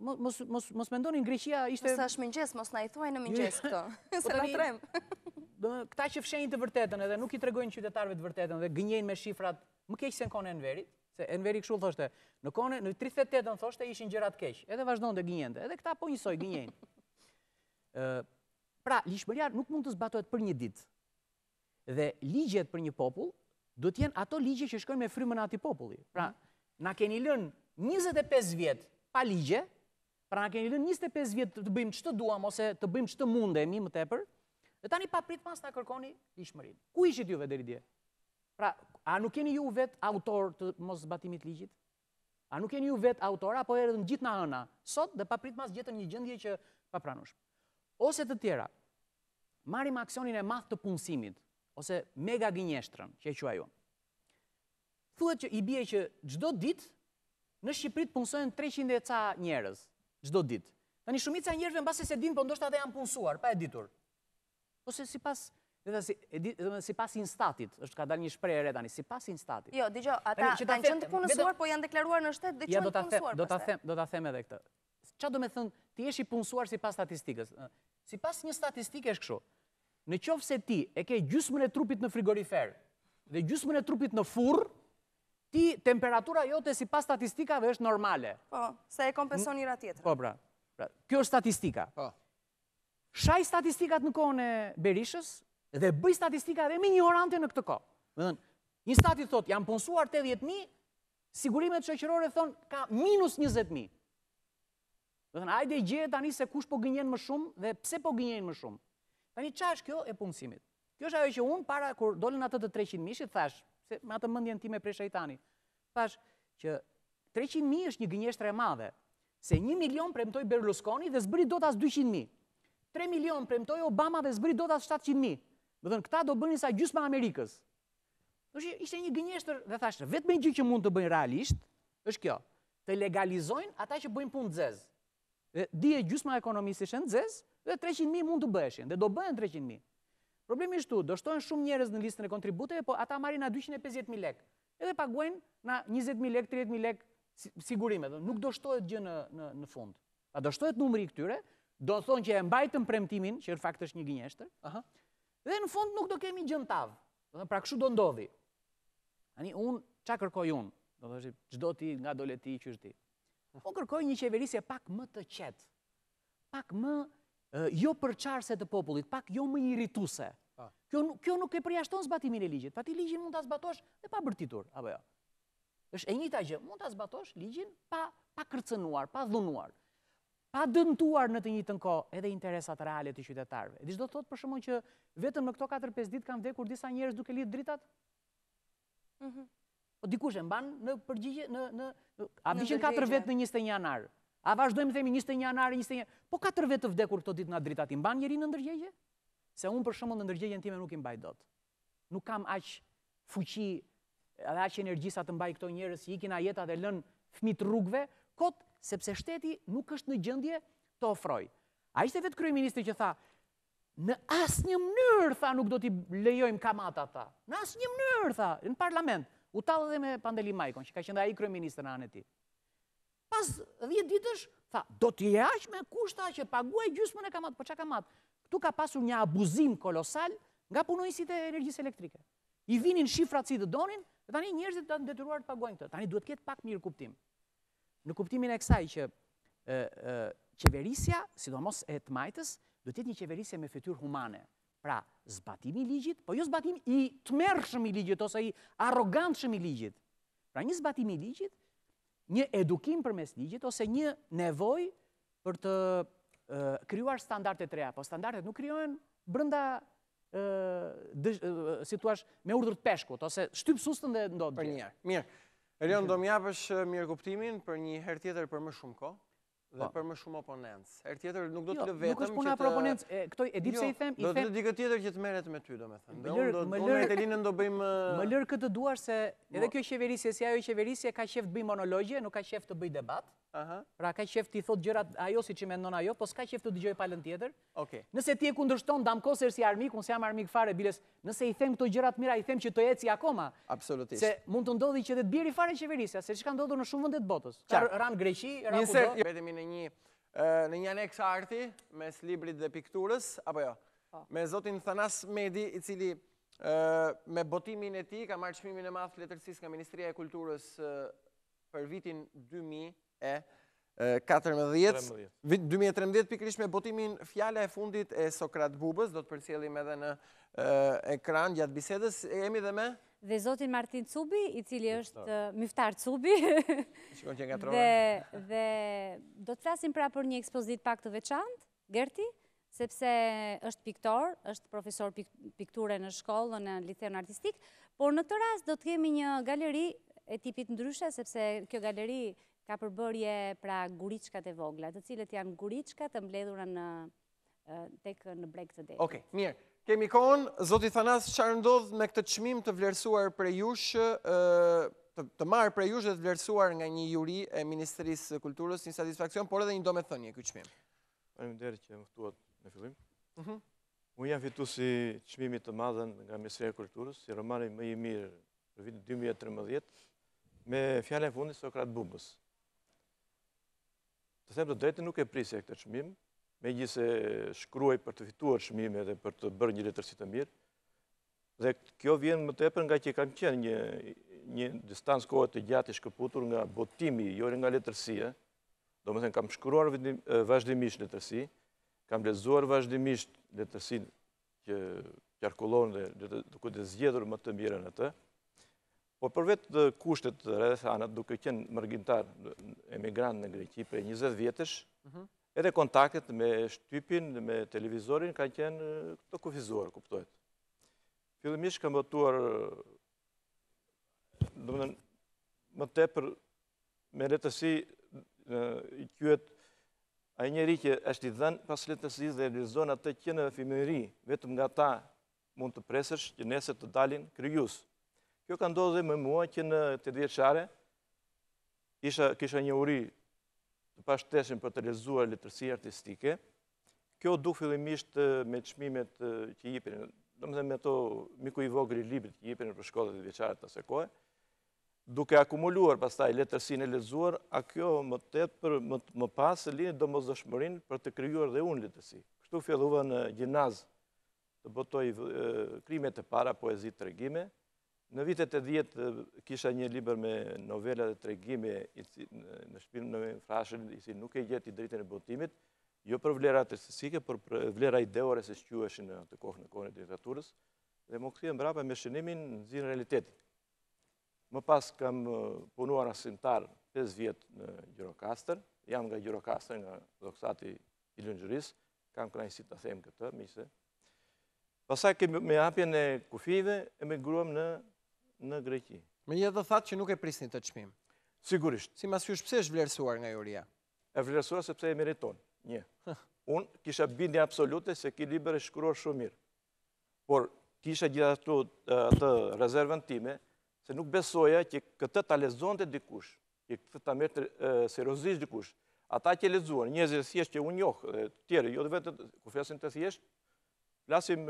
Mos me ndoni në Greqia ishte... Nësë është mëngjes, mos na i thuaj në mëngjes [LAUGHS] jo, jo. këto. [LAUGHS] Se po, në trem. [LAUGHS] këta që fshenjën të vërtetën edhe nuk i tregojnë qytetarëve të vërtetën dhe gënjejnë me shifrat më keq se në kohën e Enverit, se Enveri kështu thoshte, në kohën në 38 do thoshte ishin gjëra të keq, edhe vazhdonte gënjejnë. Edhe këta po njësoj gënjejnë. [LAUGHS] Ë, pra, Lishmëria nuk mund të zbatohet për një ditë. Dhe ligjet për një popull duhet të jenë ato ligje që shkojnë me frymën e atij populli. Pra, na keni lënë 25 vjet pa ligje, pra na keni lënë 25 vjet të bëjmë ç'të duam ose të bëjmë ç'të mundemi më tepër. Dhe tani pa pritë mas të kërkoni ishmërin. Ku ishit juve deri dje? Pra, a nuk keni ju vetë autor të mos zbatimit ligjit? A nuk keni ju vetë autor, apo erë dhe në gjithë në hëna? Sot dhe pa pritë mas gjithë një gjëndje që pa pranush. Ose të tjera, marim aksionin e math të punësimit, ose mega gënjeshtrën, që e qua ju. Thuet që i bje që gjdo ditë, në Shqiprit punësojnë 300 e ca njerëz, gjdo ditë. Tani shumica e në base se din, po ndoshta ata janë punësuar, pa e ditur ose si pas... Si pas instatit, është ka dalë një shprej e redani, si pas instatit. Jo, digjo, ata kanë qëndë punësuar, po janë deklaruar në shtetë, dhe qënë punësuar Ja, Do të them edhe këtë. Qa do me thënë, ti eshi i punësuar si pas statistikës? Si pas një statistikë esh këshu, në qofë se ti e ke gjysmën e trupit në frigorifer dhe gjysmën e trupit në furë, ti temperatura jote si pas statistikave është normale. Po, se e kompenson njëra tjetër. Po, pra, pra, kjo është statistika. Po, Shaj statistikat në kone Berishës dhe bëj statistikat dhe me një orante në këtë kohë. Një stati thot, janë jam ponsuar 80.000, sigurimet që thonë ka minus 20.000. Dhe thonë, në ajde gjerë tani se kush po gënjen më shumë dhe pse po gënjen më shumë. Tani qa është kjo e punësimit? Kjo është ajo që unë para kur dolin atë të 300.000 që thash, se ma të mëndjen ti me prej shajtani, thash që 300.000 është një gënjeshtre madhe, se 1 milion premtoj Berlusconi dhe zbërit do të 200 200.000. 3 milion premtoj Obama dhe zbrit do të 700 mi. Më dhënë, këta do bëni sa gjysë ma Amerikës. Nështë ishte një gënjeshtër dhe thashtë, vetë me një gjithë që mund të bëjnë realisht, është kjo, të legalizojnë ata që bëjnë punë të zezë. Dhe dije gjysë ma ekonomisë ishen të zezë, dhe 300 mi mund të bëheshin, dhe do bëjnë 300 mi. Problemi shtu, do shtojnë shumë njerës në listën e kontributeve, po ata marina 250.000 lek, edhe paguajnë na 20.000 lek, 30.000 lek sigurime, dhe nuk do shtojt gjë në fund. Pa do shtojt numëri këtyre, do thonë që e mbajtëm premtimin, që në fakt është një gënjeshtër, dhe në fund nuk do kemi gjëntavë, do thonë pra këshu do ndodhi. Ani unë, qa kërkoj unë, do thonë që gjdo ti nga dole ti, që është ti. Unë po kërkoj një qeverisje pak më të qetë, pak më jo përqarëse të popullit, pak jo më rrituse. Kjo nuk e përjashton zbatimin e ligjit, ti ligjin mund të zbatosh dhe pa bërtitur, apo jo. është e njëta gjë, mund të zbatosh ligjin pa kërcenuar, pa dhunuar pa dëntuar në të një të nko edhe interesat realit të qytetarve. Edhe që do të thotë përshëmon që vetëm në këto 4-5 dit kam vdekur disa njerës duke litë dritat? Mhm. Po dikush e mban në përgjigje, a vishën 4 vetë në 21 anarë, A vazhdojmë të themi 21 anarë, 21... Po 4 vetë të vdekur këto dit nga dritat, i mban njeri në ndërgjegje? Se unë përshëmon në ndërgjegje në time nuk i mbaj dot. Nuk kam aqë fuqi aqë energjisa të mbaj këto njerës që ikin a jeta dhe lën fmit rrugve, kotë sepse shteti nuk është në gjëndje të ofroj. A ishte vetë kryeministri që tha, në asë një mënyrë, tha, nuk do t'i lejojmë kamata, tha. Në asë një mënyrë, tha, në parlament. U talë dhe me Pandeli Majkon, që ka qënda i kryeministri në anë ti. Pas dhjetë ditësh, tha, do t'i jash me kushta që paguaj gjusmën e kamat, po që kamat, Këtu ka pasur një abuzim kolosal nga punojësit e energjisë elektrike. I vinin shifrat si dhe donin, dhe tani njërzit të detyruar të paguajnë këtë. Tani duhet këtë pak mirë kuptim në kuptimin e kësaj që qeverisja, sidomos e të majtës, do tjetë një qeverisja me fëtyr humane. Pra, zbatimi ligjit, po jo zbatimi i të merë ligjit, ose i arogant i ligjit. Pra, një zbatimi ligjit, një edukim për mes ligjit, ose një nevoj për të kryuar standartet reja. Po, standartet nuk kryojnë brënda situash me urdhër të peshkut, ose shtypë sustën dhe ndodhë. Për njërë, mirë. Elion, mhm. do mjapësh eh, mirë guptimin për një herë tjetër për më shumë ko dhe po. për më shumë oponens. Herë tjetër nuk do jo, të lë vetëm... të... nuk është puna për oponens, Këtoj, e se i jo, them... Do të dikë tjetër që të meret me ty, do me thëmë. Do të linën [LAUGHS] eh, Më lërë këtë duar se edhe kjo qeverisje, si ajo qeverisje, ka qef të bëj monologje, nuk ka qef të bëj debatë. Pra ka qef t'i thot gjërat ajo si që me nëna jo, po s'ka qef t'u digjoj palën tjetër. Nëse ti e kundrështon, dam kosër si armik, unë se jam armik fare, biles, nëse i them këto gjërat mira, i them që të jetë si akoma. Absolutisht. Se mund të ndodhi që dhe të biri fare qeverisja, se që ka ndodhur në shumë vëndet botës. Ranë Greqi, ranë kudo. Betemi në një aneks arti, mes librit dhe pikturës, apo jo, po. me zotin Thanas Medi, i cili me botimin e ti, ka marë qëmimin e math letërsis nga Ministria e Kulturës për vitin 2013 pikrish me botimin fjale e fundit e Sokrat Bubës, do të përcjelim edhe në ekran gjatë bisedës, jemi dhe me? Dhe zotin Martin Cubi, i cili është Miftar Cubi, [LAUGHS] dhe do të flasim pra për një ekspozit pak të veçant, Gerti, sepse është piktor, është profesor pikture në shkollë, në liternë artistik, por në të ras do të kemi një galeri e tipit ndryshe, sepse kjo galeri ka përbërje pra guriçkat e vogla, të cilët janë guriçkat të mbledhura në tek në breg të detit. Okej, mirë. Kemi kohën, zoti Thanas, që arëndodhë me këtë çmim të vlerësuar për jush, të, marë për jush dhe të vlerësuar nga një juri e Ministrisë së Kulturës, një satisfaksion, por edhe një domethënie ky çmim. Faleminderit që më ftuat në fillim. Mhm. Mm jam fituar si çmimi të madhen nga Ministria e Kulturës, si romani më i mirë për vitin 2013 me fjalën e fundit Sokrat Bubës. Në sem të drejti nuk e prisja këtë qëmim, me gjithë se shkruaj për të fituar qëmim edhe për të bërë një letërsi të mirë. Dhe kjo vjen më të epër nga që i kam qenë një një distansë kohë të gjatë i shkëputur nga botimi, jori nga letërsia, do më thënë kam shkruar vazhdimisht letërsi, kam lezuar vazhdimisht letërsi që qarkullon dhe duke të zgjedur më të mirën e të, Po për vetë kushtet rrëth anët, duke qenë mërgjimtar emigrant në Greqi për 20 vjetësh, mhm. edhe kontaktet me shtypin, me televizorin, ka qenë të kufizuar, kuptojt. Filëmish ka mëtuar, dhe më më tepër, me letësi, i kjuet, a njeri që është i dhenë pas letësi dhe zonë atë të qenë dhe femeri, vetëm nga ta mund të presësh që nese të dalin kryjusë. Kjo ka ndodhë dhe me mua që në të djeqare, kisha një uri të pashteshen për të realizuar letërsi artistike. Kjo duk fillimisht me të shmimet që jipin, do më dhe me to miku i vogri libri që jipin për shkollet të djeqare të asekoj, duke akumuluar pastaj letërsin e lezuar, a kjo më tëtë për më pasë linë do më zëshmërin për të kryuar dhe unë letësi. Kështu fjelluva në gjinaz të botoj krimet e para poezit të regjime, Në vitet e djetë kisha një liber me novella dhe tregime në shpinë në frashën, i si nuk e gjetë i dritën e botimit, jo për vlerat të sësike, për vlera ideore se shqyëshin në të kohën e kohën e diktaturës, dhe më këthi e mbrapa me shënimin në zinë realitetit. Më pas kam punuar asimtar 5 vjetë në Gjirokastër, jam nga Gjirokastër nga doksati i lëngjëris, kam kënajësit të themë këtë, mi se. Pasaj me apjen e kufive, gruam në në Greqi. Me një dhe thatë që nuk e prisni të qmim. Sigurisht. Si mas fjush, pëse është vlerësuar nga juria? E vlerësuar sepse e meriton, një. Unë kisha bindi absolute se ki liber e shkruar shumë mirë. Por kisha gjithashtu të rezervën time, se nuk besoja që këtë të lezon të dikush, që këtë të mërë të dikush, ata që lezuar, njëzë jo të thjesht që unë njohë, tjere, jo dhe vetë, ku fjasin të thjesht, lasim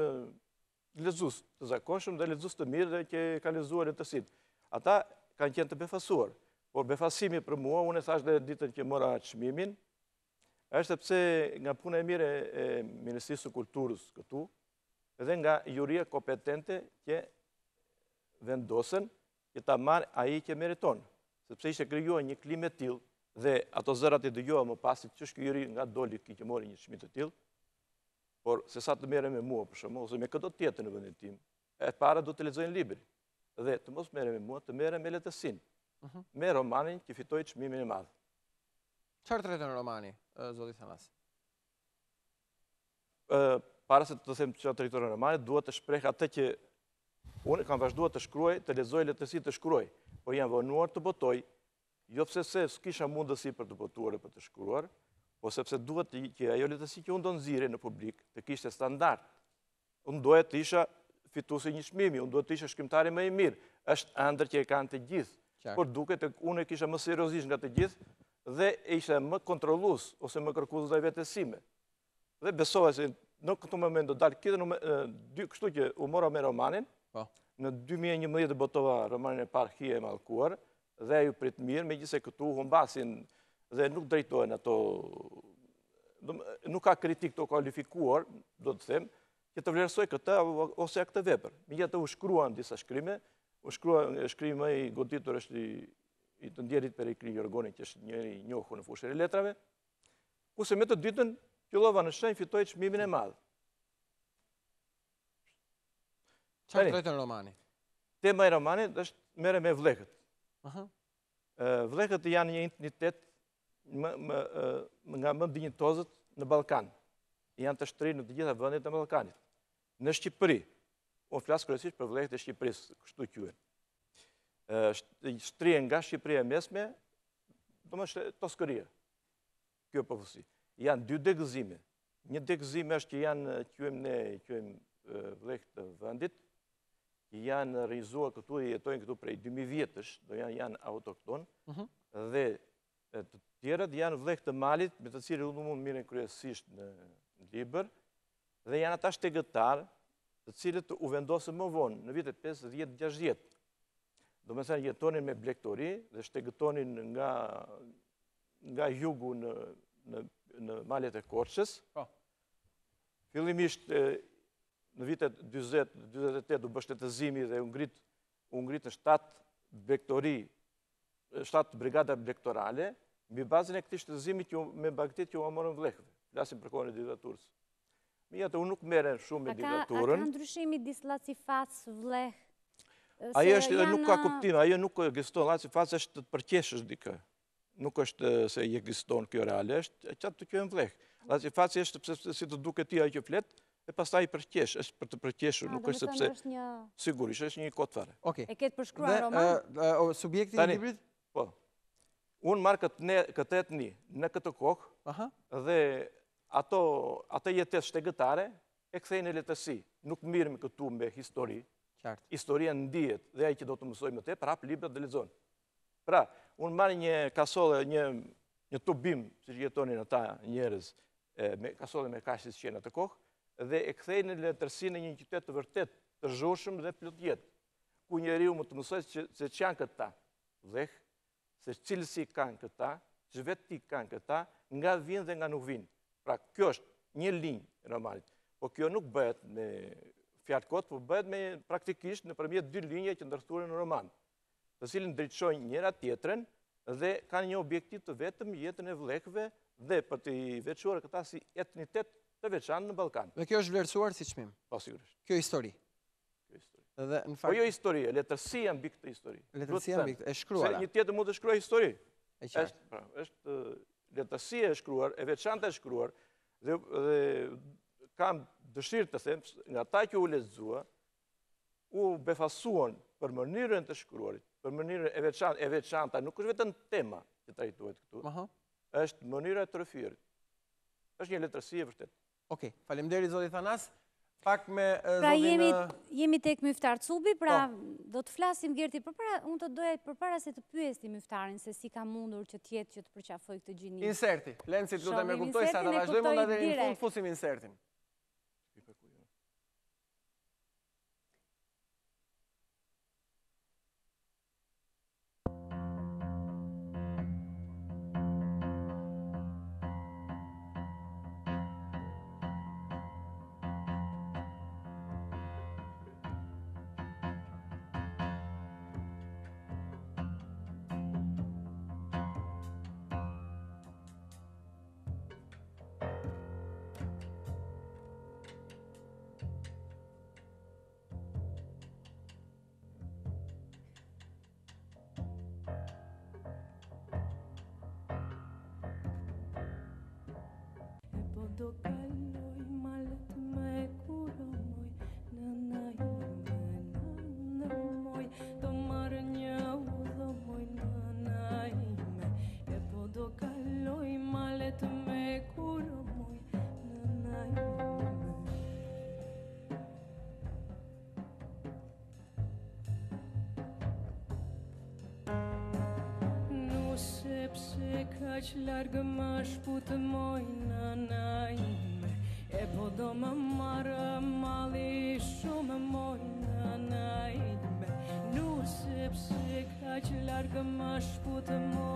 lezus të zakonshëm dhe lezus të mirë dhe që ka lezuar në tësit. Ata kanë qenë të befasuar, por befasimi për mua, unë e thashtë dhe ditën që mora qëmimin, është të pëse nga punë e mire e Ministrisë Kulturës këtu, edhe nga juria kompetente që vendosen që ta marë aji që meriton. sepse pëse ishe kryuaj një klimet tilë dhe ato zërat i dëgjua më pasit që shkyri nga doli fi që mori një qëmit të tilë, por se sa të mere me mua, për shumë, ose me këto tjetë në vëndin tim, e para do të lezojnë libri, dhe të mos mere me mua, të mere me letësin, mhm. me romanin që fitoj që mimin e madhë. Qërë të retë në romani, Zoli Thanas? Para se të them që të retë në romani, duhet të shprejhë atë që unë kam vazhduat të shkruaj, të lezoj letësi të shkruaj, por jam vënuar të botoj, jo pëse se s'kisha mundësi për të botuar e për të shkruar, ose po pëse duhet që ajo letësi që unë do nëzire në publik, të kishte standart, unë duhet të isha si një shmimi, unë duhet të isha shkimtari me i mirë, është andër që e kanë të gjithë, por duke të unë e kisha më seriosisht nga të gjithë, dhe e isha më kontrolus, ose më kërkuzë dhe vetësime. Dhe besohet se në këtu moment do dalë kjithë, kështu që u mora me romanin, po. në 2011 botova romanin e parhije e malkuar, dhe ju pritë mirë, me gjithë se këtu humbasin dhe nuk drejtojnë ato, nuk ka kritik të kualifikuar, do të them, që të vlerësoj këta ose a këta vepër. Mi gjithë të u shkruan disa shkrimë, u në shkrimë i goditur është i të ndjerit për i kri jërgonit, që është njëri njohu në fushër e letrave, kuse me të dytën, pjullova në shenjë, fitoj që mimin e madhë. Qa të drejtën romani? Tema i romani është mere me vlekët. Vlekët janë një entitet nga më dinjitozët në Balkan, janë të shtëri në të gjitha vëndit e Balkanit. Në Shqipëri, unë flasë kërësisht për vlejtë e Shqipërisë, kështu kjuën. Shtëri nga Shqipëri e mesme, do më shtë të skërije, kjo përfësi. Janë dy degëzime. Një degëzime është që janë kjuëm në të vëndit, janë rizua këtu, jetojnë këtu prej 2000 vjetës, do janë autokton, mhm. dhe e të tjerët janë vlekë të malit, me të cire u mund miren kryesisht në Liber, dhe janë ata shtegëtarë të cilët u vendosën më vonë, në vitet 50-60. Do me sa jetonin me blektori dhe shtegëtonin nga jugu në malet e korqës. Po. Filimisht në vitet 20-28 u bështetëzimi dhe u ngritë në shtatë blektori shtatë brigada blektorale, mi bazën e këti shtëzimit ju me bagtit ju amorën vlehën, lasin për kohën e dyrdaturës. Mi atë unë nuk meren shumë me diktaturën. A ka ndryshimi disë laci fatës vlehë? Ajo është edhe nuk ka kuptim, ajo nuk e gjiston, laci fatës është të të përqesh dikë. Nuk është se e gjiston kjo reale është, e qatë të kjojnë vlehë. Laci fatës është përse si të duke ti ajo fletë, e pas taj përqesh, është për të përqesh, nuk është sepse, sigurisht, është një kotë fare. E ketë përshkruar, Roman? Subjektin e hybrid? Unë marë këtë etni në këtë kohë dhe atë jetës shtegëtare e këthejnë e letësi. Nuk mirëm këtu me histori. Historia në ndijet dhe i që do të mësoj më te, pra për dhe lezonë. Pra, unë marë një kasole, një të bimë, që jetoni në ta njërez, kasole me kashës që në të kohë, dhe e këthejnë e letërsi në një qytetë të vërtet të zhoshëm dhe plët jetë, ku njëri u më të mësoj se që janë këtë ta, se cilësi kanë këta, që vetë ti kanë këta, nga vinë dhe nga nuk vinë. Pra, kjo është një linjë, Romalit. Po kjo nuk bëhet me fjatë kotë, po bëhet me praktikisht në përmjet dy linje që ndërthurën në Roman, të cilin dritëshojnë njëra tjetërën dhe kanë një objektiv të vetëm jetën e vlekve dhe për të veçuar këta si etnitet të veçanë në Balkan. Dhe kjo është vlerësuar si qmim? Po, sigurisht. Kjo histori? Po jo historie, letërsia mbi këtë historie. Letërsia mbi këtë, e shkruara. Se një tjetë mund të shkruaj historie. E qartë. Eshtë pra, letërsia e shkruar, e veçanta e shkruar, dhe kam dëshirë të them, nga ta kjo u lezua, u befasuan për mënyrën të shkruarit, për mënyrën e veçanta, e veçanta, nuk është vetën tema që trajtuajt këtu, është mënyra e të rëfyrit. është një letërsia e vërtet. Oke, falimderi Zodit Thanas. Pak me Pra jemi tek Myftar Cubi, pra po. do të flasim gjerëti për para, unë të dojë për para se të pyes ti Myftarin, se si ka mundur që tjetë që të përqafoj këtë gjinit. Inserti, lenë si të me kuptoj, sa të vazhdojmë, dhe në fund fusim insertin. tocando Lërgëm është putë mojnë në najnë E po do më marë mali Shumë moj në najnë Nusë e psikaj që lërgëm është putë mojnë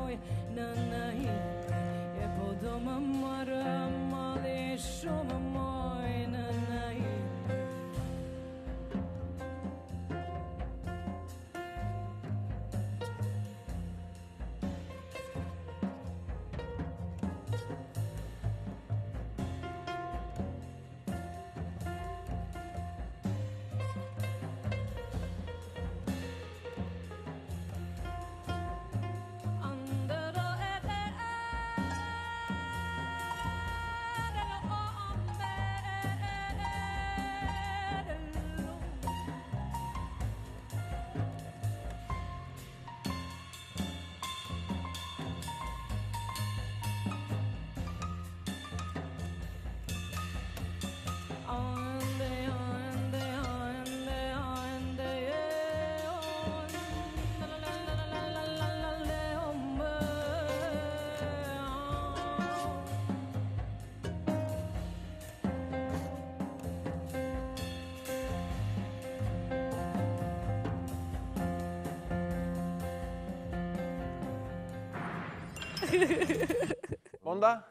Fonda?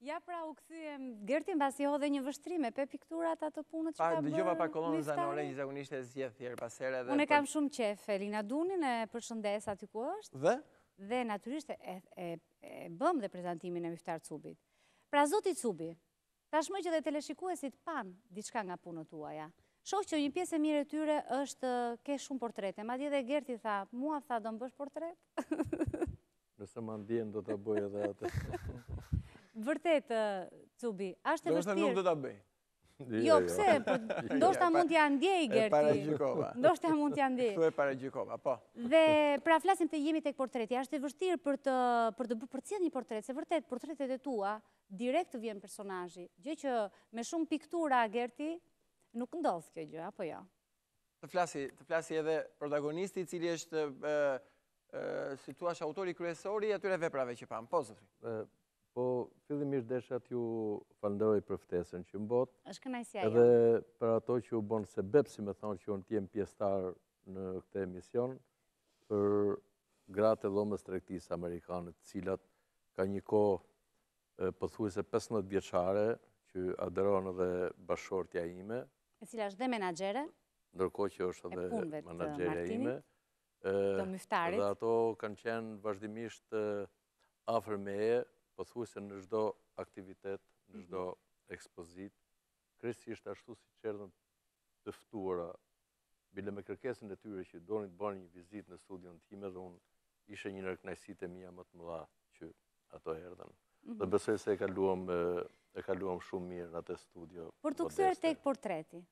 Ja, pra, u këthy e gërti në basi ho dhe një vështri me pe pikturat atë punët që ka bërë... Pa, dëgjova pa kolonë zanë ore, një zagunisht e zjetë thjerë pasere dhe... Unë e kam shumë qef, Elina Dunin, e përshëndes aty ku është... Dhe? Dhe naturisht e bëm dhe prezentimin e miftar Cubit. Pra, zoti Cubi, ta shmoj që dhe teleshikuesit panë diçka nga punët tuaja. uaja. Shoh që një pjesë e mire tyre është ke shumë portrete. Ma dje dhe tha, mua tha do më bësh portret? [LAUGHS] nëse më ndjenë do të bëjë dhe atë. [LAUGHS] Vërtet, Cubi, ashtë e vështirë... Do nuk do të bëjë. Jo, jo, jo, pse, po, [LAUGHS] ndoshtë ta mund t'ja ndjej, Gerti. E para [LAUGHS] Ndoshtë ta mund t'ja ndjej. Shue para Gjikova, po. Dhe pra flasim të jemi të portreti, ashtë e vështirë për të bërë për cilë një portret, se vërtet, portretet e tua, direkt të vjen personajji, gjë që me shumë piktura, Gerti, nuk ndodhë kjo gjë, apo jo? Të flasi, të flasi edhe protagonisti cili është si tu ashtë autori kryesori, atyre veprave që pamë, po zëtri. Po, fillim ishtë desha t'ju falenderoj për ftesën që mbot. është këna i si ajo. Edhe për ato që u bonë se bep, si me thonë që unë t'jem pjestar në këte emision, për gratë e dhomës të rektisë Amerikanët, cilat ka një ko përthuise 15 vjeçare që aderonë dhe bashortja ime. E cila është dhe menagjere. Ndërko që është dhe menagjere ime. E Martinit dhe ato kanë qenë vazhdimisht afer me e, se në gjdo aktivitet, në gjdo mhm. ekspozit, ishte ashtu si qërën tëftuara, bile me kërkesin e tyre që të bërë një vizit në studion të time, dhe unë ishe një nërknajësit e mija më të mëla që ato erdhën. Dhe mhm. besoj se e kaluam shumë mirë në atë studio. Por të kësër e tek portreti?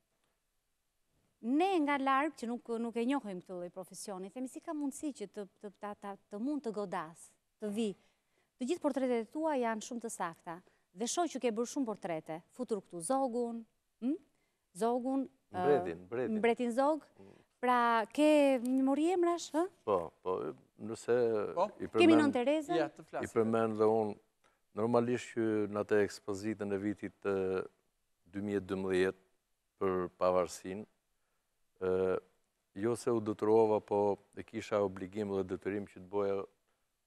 ne nga larpë, që nuk e njohëm këtë dhe profesionit, themi si ka mundësi që të mund të godas, të vi, të gjithë portretet tua janë shumë të sakta, dhe shoj që ke bërë shumë portrete, futur këtu zogun, hm? zogun, mbretin zog, mm. pra ke një mori e mrash, Po, po, nëse, po. kemi nën Tereza, i përmen dhe unë, normalisht që në të ekspozitën e vitit 2012 për pavarësinë, jo se u dëtërova, po e kisha obligim dhe dëtërim që të bëja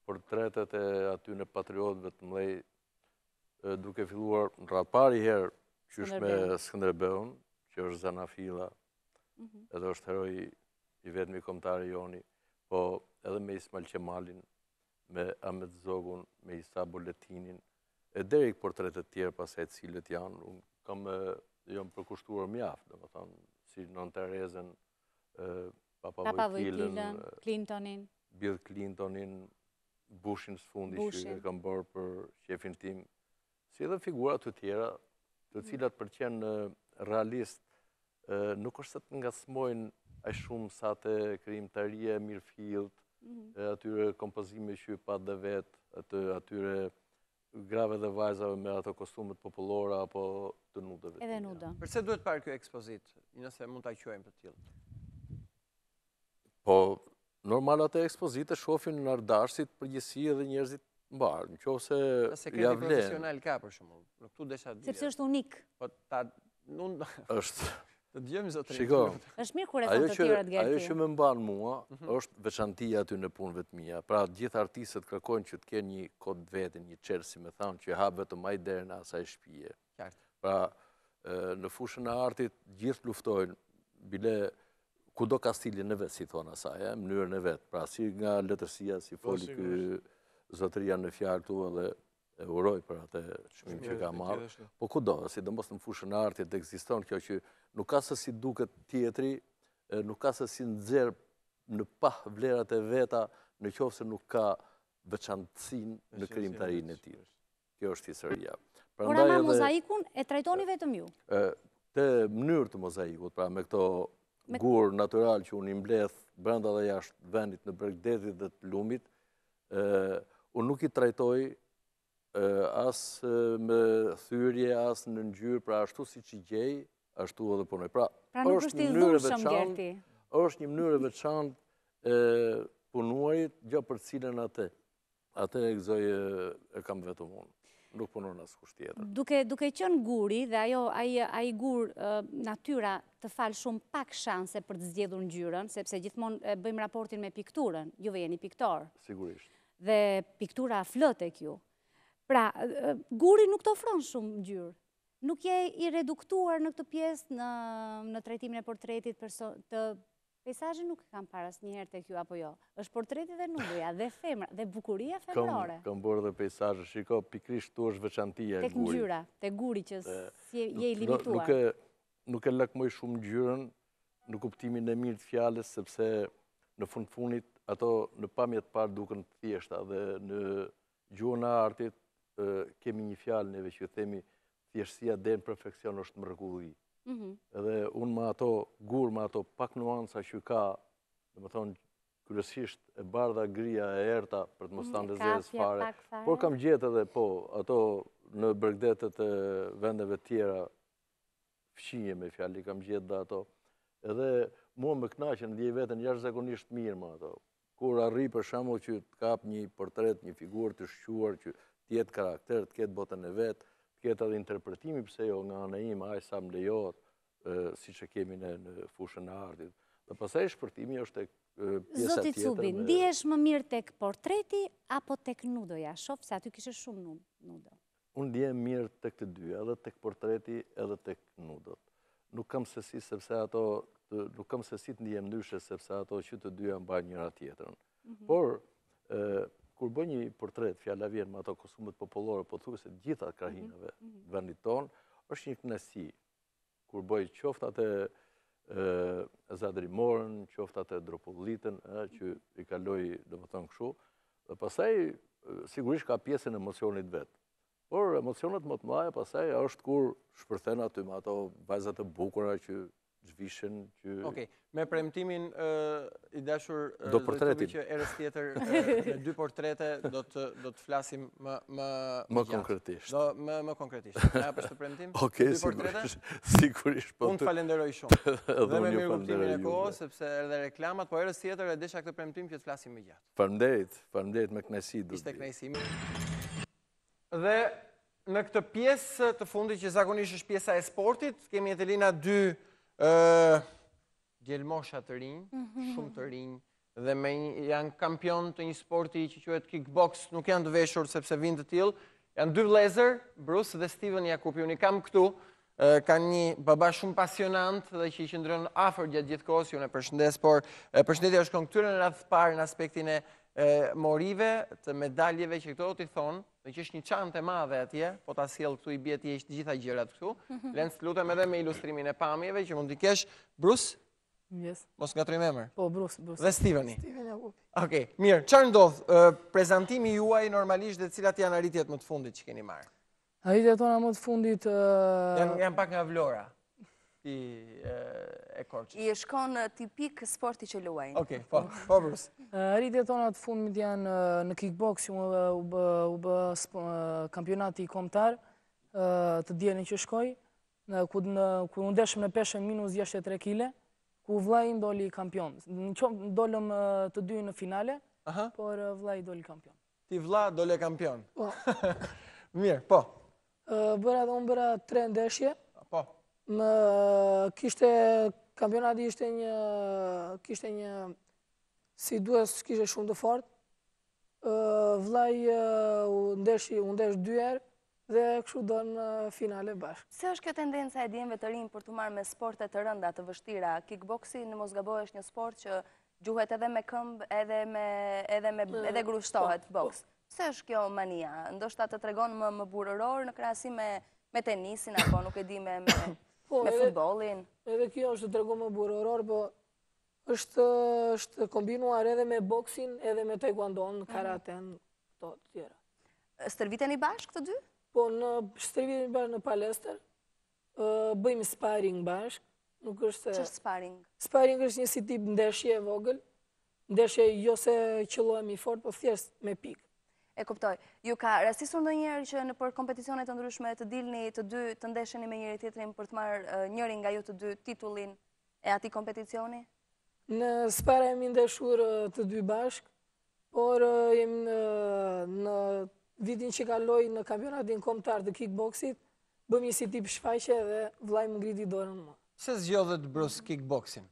portretet e aty në patriotëve të mlej, duke filluar në rapari herë që është me Skëndrebeun, që është Zana Fila, mhm. edhe është heroj i vetëmi komtari joni, po edhe me Ismail Qemalin, me Amet Zogun, me Ista Boletinin, e deri i këpër të të tjerë pasajtë cilët janë, unë kam e përkushtuar mjaftë, dhe më thanë, si Non Terezen, Papa Vojtilën, Clintonin, Bill Clintonin, Bushin së fundi që kam bërë për shefin tim, si edhe figurat të tjera, të mm. cilat për qenë realist, nuk është të nga smojnë a shumë sa të krim të rje, mirë filt, mm. atyre kompozime që i pat dhe vetë, atyre grave dhe vajzave me ato kostumet populore apo të nudëve. Edhe nudë. Përse duhet parë kjo ekspozit, nëse mund të aqojmë për tjilët? Po, normalat e ekspozit e shofin në ardarësit përgjësi edhe njerëzit mbarë, në qo se javlen. Se profesional ka për shumë, në këtu desha dhja. Sepse është unik. Po, ta, nuk... është... [LAUGHS] Të dhjemi zë kur e të Ajo që me mbanë mua, mhm. është veçantia aty në punëve të mija. Pra, gjithë artisët kërkojnë që të kërë një kodë vetë, një qërë si me thamë, që e habë të majtë në asaj shpije. Pra, në fushën e artit, gjithë luftojnë, bile, ku do ka stili në vetë, si thonë asaj, mënyrën e vetë. Pra, si nga letërsia, si po, foli zotëria në të rritë, e uroj për atë qëmim që ka marrë. Po ku do, si mos në fushën artje të eksiston, kjo që nuk ka se si duket tjetri, nuk ka se si nëzirë në pah vlerat e veta, në qofë se nuk ka veçantësin në krim të rinë e tjë. Kjo është i sërja. Por ama mozaikun e trajtoni vetëm ju? Te mënyrë të mozaikut, pra me këto gurë natural që unë imbleth brenda dhe jashtë vendit në bregdetit dhe të lumit, unë nuk i trajtoj asë me thyrje, asë në ngjyrë, pra ashtu si që gjej, ashtu edhe punoj. Pra, pra nuk është i dhukë shumë gjerti. është një mënyrë dhe qanë punuarit, gjë për cilën atë, atë e këzoj e kam vetë mundë. Nuk punur në skusht tjetër. Duke qënë guri dhe ajo aji gur natyra të falë shumë pak shanse për të zgjedhur në gjyren, sepse gjithmonë bëjmë raportin me pikturën, juve jeni piktor. Sigurisht. Dhe piktura flëtek ju. Pra, guri nuk të ofron shumë gjyrë. Nuk je i reduktuar në këtë pjesë në tretimin e portretit të pejsajën nuk kam paras njëherë të kjo apo jo. është portretit dhe nukëja, dhe femra, dhe bukuria [LAUGHS] femrore. Kam borë dhe pejsajë, shiko, pikrisht të është veçantia e guri. Tek në gjyra, te guri që je i limituar. Nuk e lakmoj shumë gjyren në kuptimin e mirë të fjales, sepse në fund funit ato në pamjet parë duke në thjeshta dhe në gjuhën e artit kemi një fjalë neve që themi thjeshtësia dhe në perfeksion është mërgulluri. Mhm. Edhe unë më ato gurë, më ato pak nuansa që ka, dhe më thonë, kërësisht e bardha gria e erta për të më stanë dhe zezë fare. Por kam gjetë edhe po, ato në bërgdetet e vendeve tjera, fëqinje me fjalli, kam gjetë dhe ato. Edhe mua më këna që në ndjej vetën jashtë zakonisht mirë më ato. Kur arri për shamo që të kap një portret, një figur të shquar, që të jetë karakter, të jetë botën e vetë, të jetë edhe interpretimi pëse jo nga anëim, ajë sa më lejot, si që kemi në fushën e ardhjit. Dhe pasaj shpërtimi është e pjesa tjetër. Zotit Subin, ndihesh më mirë tek portreti, apo tek nudoja? Shofë se aty kishe shumë nudo. Unë ndihem mirë tek të dy, edhe tek portreti, edhe tek nudot. Nuk kam si, sepse ato, nuk kam si të ndihem nyshe sepse ato që të dyja mbaj njëra tjetërën. Mhm. Por, kur bëj një portret, fjala vjen me ato kostumet popullore, po të se gjitha krahinave në mhm, mhm. vendit tonë, është një knesi. Kur bëj qoftat e zadrimorën, qoftat e dropullitën, që mhm. i kaloi domethënë më këshu, dhe pasaj sigurisht ka pjesën e emocionit vetë. Por emocionet më të mëdha pasaj është kur shpërthena ty me ato vajzat e bukura që zhvishën që... Okej, me premtimin i dashur... Do portretin. ...që erës tjetër me [LAUGHS] dy portrete, do të flasim më... Më konkretisht. Më konkretisht. Nga për premtim? [LAUGHS] Okej, sigurisht. [LAUGHS] Po unë të falenderoj shumë. Dhe me mirë kuptimin e kohë, sepse edhe reklamat, po erës tjetër e desha këtë premtim që të flasim më gjatë. Farmderit, farmderit me knesi. Ishte knesimi. Dhe në këtë pjesë të fundi që zakonisht është pjesa e sportit, kemi e të lina dy Gjelmosha të rinj, mhm. shumë të rinj, dhe me janë kampion të një sporti që quhet kickbox, nuk janë të veshur sepse vinë të tilë, janë dy lezer, Bruce dhe Steven Jakupi, unë i kam këtu, kanë një baba shumë pasionant dhe që i qëndronë afer gjatë gjithë kohës, unë e përshëndes, por përshëndetja është konë këtyre në rathë parë në aspektin e morive të medaljeve që këto t'i thonë, dhe që është një qanë të madhe atje, po t'a s'jelë këtu i bje t'i eshtë gjitha gjërat këtu. Mhm. lënë s'lutëm edhe me ilustrimin e pamjeve, që mund t'i kesh Bruce? Yes. Mos nga të rimemër? Po, Bruce, Bruce. Dhe Stiveni? Stiveni Agupi. Oke, mirë, qërë ndodhë prezentimi juaj normalisht dhe cilat janë arritjet më të fundit që keni marë? Arritjet tona më të fundit... Janë pak nga vlora i e korqës. I e shkon tipik sporti që luajnë. Ok, po, po brus. [LAUGHS] Rritje tona të fund më në kickbox, që u bë kampionati i komtar, të djenë që shkoj, ku në ndeshëm në peshen minus 63 kile, ku vlajnë doli kampion. Në qëmë dollëm të dy në finale, por vlajnë doli kampion. Ti vla, doli kampion. Po. [LAUGHS] Mirë, po. Bërë, dhe unë bërë tre ndeshje, Në kishte kampionati ishte një kishte një si duhet kishte shumë të fort. Ë vllai u ndeshi, u ndesh dy herë dhe kështu do në finale bashkë. Se është kjo tendenca e djemve të rinj për të marrë me sporte të rënda të vështira. Kickboxi në Mosgabo është një sport që gjuhet edhe me këmbë edhe me edhe me edhe grushtohet po, boks. Se është kjo mania, ndoshta të tregon më më burror në krahasim me me tenisin apo nuk e di me [COUGHS] Po, me futbolin. Edhe kjo është të tregu më buroror, po është kombinuar edhe me boksin, edhe me taekwondon, karaten, të tjera. Stërviteni bashkë të dy? Po, në stërviteni bashkë në palester, bëjmë sparing bashkë. Që është sparing? Sparing është një si tip ndeshje vogël, ndeshje jo se qëllohemi fort, po thjesht me pikë. E kuptoj, ju ka rastisur në njerë që në për kompeticionet të ndryshme të dilni të dy të ndesheni me njëri tjetërin për të marë njëri nga ju të dy titullin e ati kompeticioni? Në spara jemi ndeshur të dy bashk, por jemi në vitin që kaloj në kampionatin komptar të kickboxit, bëmi si tip shfaqe dhe vlajmë ngriti dorën më. Se të brusë kickboxin?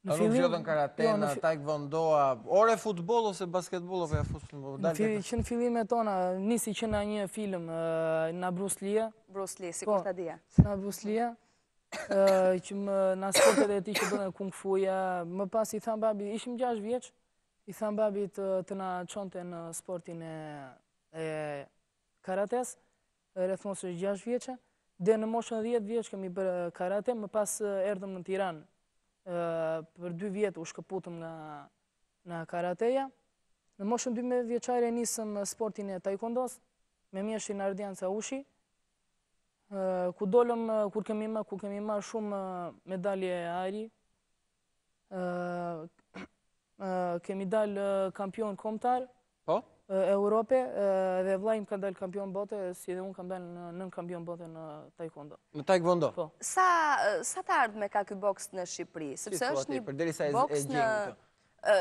Në fillim, jo, në karatena, po në fillim, në fillim, ore futbol ose basketbol, ove e fustë në bërë, Në fillimet tona, nisi që na një film, në Bruce Lee. Bruce Lee, si po, kur të dhja. Në Bruce Lee, që më në sportet e ti që bërë në kung fu, ja, më pas i tham babi, ishim 6 vjeq, i tham babi të na qonte në sportin e karates, dhe thonë së 6 vjeqe, dhe në moshën 10 vjeq kemi bërë karate, më pas erdhëm në Tiranë, për dy vjetë u shkëputëm në karateja. Në moshën 12 vjeqare nisëm sportin e taikondos, me mjeshtë i nardian ca ushi, ku dollëm kur kemi ma, ku kemi ma shumë medalje e ari, kemi dalë kampion komtar, po? Europe dhe vlajmë ka ndalë kampion bote, si dhe unë ka ndalë në kampion bote në Taekwondo. Në Taekwondo? Po. Sa të ardhme ka kjo boks në Shqipëri? Sipse është një boks në...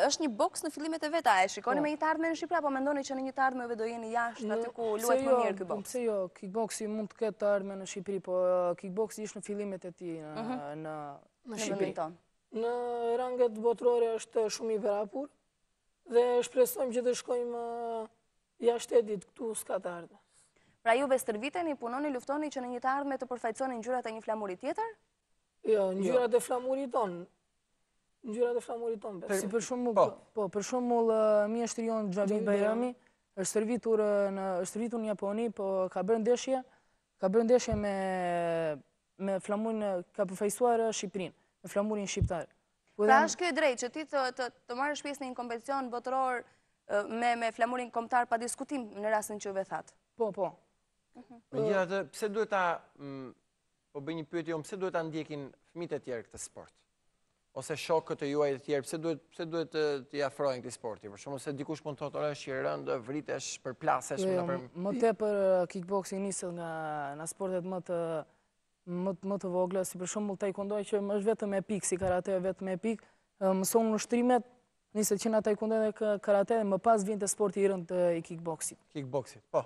është një boks në fillimet e veta, e shikoni po. me një të ardhme në Shqipëra, po mendoni që në një të ardhme ove do jeni jashtë, në të ku jo, luet më njërë jo, kjo boks? Se jo, kjo boks mund të këtë të ardhme në Shqipëri, po kjo boks ishë në fillimet e ti mhm. në Shqipëri. Në rangët botërore është shumë i verapur, dhe shpresojmë që të shkojmë uh, jashtë ditë këtu s'ka të ardhë. Pra juve bestërviteni, punoni, luftoni që në një të ardhme të përfajconi gjyrat e një flamurit tjetër? Jo, jo. gjyrat e flamurit tonë. gjyrat e flamurit tonë. Si për shumë mullë, po. po, për shumë mullë, uh, mi e shtërion Gjavit Bajrami, uh, është servitur në Japoni, po ka bërë ndeshje, ka bërë ndeshje me flamurin, ka përfajsuar Shqiprin, me flamurin Shqiptarë. Pra është këtë drejtë që ti të marrë shpjes në një kompeticion botëror me flamurin komptar pa diskutim në rrasën që ve thatë? Po, po. Mhm. Me gjitha të, pse duhet ta, mm, po bëj një pyëti om, pse duhet ta ndjekin fmit e tjerë këtë sport? Ose shokët e juaj të tjerë, pse duhet të jafrojnë këtë sporti? Për shumë, se dikush mund të të rrësh i rëndë, vritesh, përplasesh? Jo, jo, më te për kickboxing njësët nga sportet më të më të vogla, si për shumë më taekwondoj që më është vetë me pikë, si karate e vetë me pikë, më sonë në shtrimet, njëse që nga taekwondoj dhe karate dhe më pas vjen sport i rëndë i kickboxit. Kickboxit, po.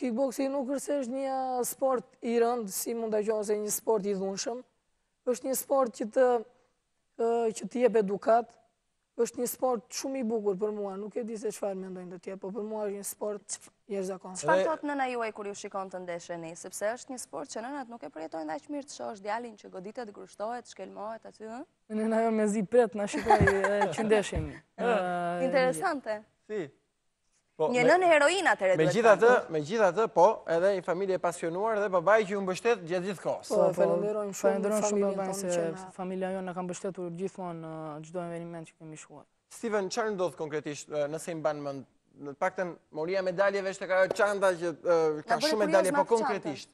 Kickboxit nuk është është një sport i rëndë, si mund të gjohë se një sport i dhunshëm, është një sport që të jep edukatë, është një sport shumë i bukur për mua, nuk e di se qëfar me ndojnë të tje, por për mua është një sport jeshtë zakon. Qëfar nëna juaj kur ju shikon të ndesheni, sepse është një sport që nënat nuk e përjetojnë dhe që mirë të shohësh djalin që goditet, grushtohet, shkelmohet, aty, në? Nëna jo me zi pret, në shikoj që ndeshim. [LAUGHS] Interesante. Si? Po, një në heroina të redu e kërë. Me gjitha të, po, edhe i familje pasionuar dhe babaj që ju në bështet gjithë gjithë kohës. Po, po, po falenderojnë shumë, falenderojnë babaj se familja jo në kam bështetur gjithmonë në uh, gjdo eveniment që kemi shuar. Steven, qërë ndodhë konkretisht uh, nëse im banë mënd? Në pakten, moria medaljeve është të uh, ka qanda që ka shumë medalje, po konkretisht?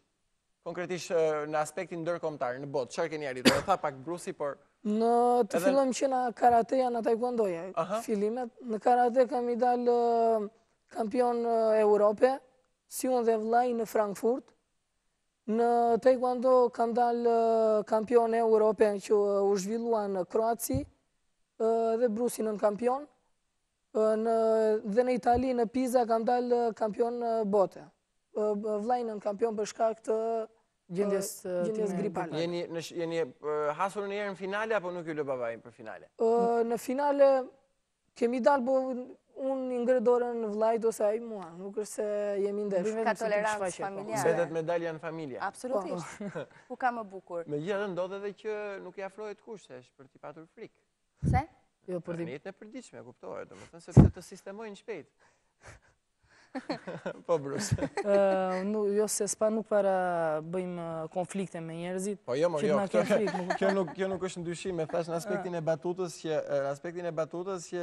Konkretisht në aspektin ndërkomtarë, në botë, qërë keni arritë? Tha pak brusi, por... Në të fillëm që në karate janë në taekwondoja, filimet. Në karate kam i dalë kampion Europe, si unë dhe vlaj në Frankfurt. Në taekwondo kam dalë kampion Europe që u zhvillua në Kroaci dhe brusi në kampion. Dhe në Itali në Pisa kam dalë kampion bote. Vlaj në kampion për shkak të gjendjes gripale. Jeni hasur në jere në finale apo nuk ju lë për finale? Në finale kemi dalë, po, unë një ngërëdorën në vlajt ose ajë mua, nuk është se jemi ndeshë. Ka tolerancë po. familjare. Betet medalja në familja. Absolutisht. Po. [LAUGHS] Ku ka më bukur. Me gjithë ndodhe dhe që nuk i se është për t'i patur frikë. Se? Jo, për t'i... Për në përdiqme, kuptohet, dhe më thënë se të sistemojnë shpejtë. [LAUGHS] Po, Bruce. [LAUGHS] Jo, se s'pa nuk para bëjmë konflikte me njerëzit. Po, jo, jo, [LAUGHS] kjo nuk është në Me thash në aspektin e batutës që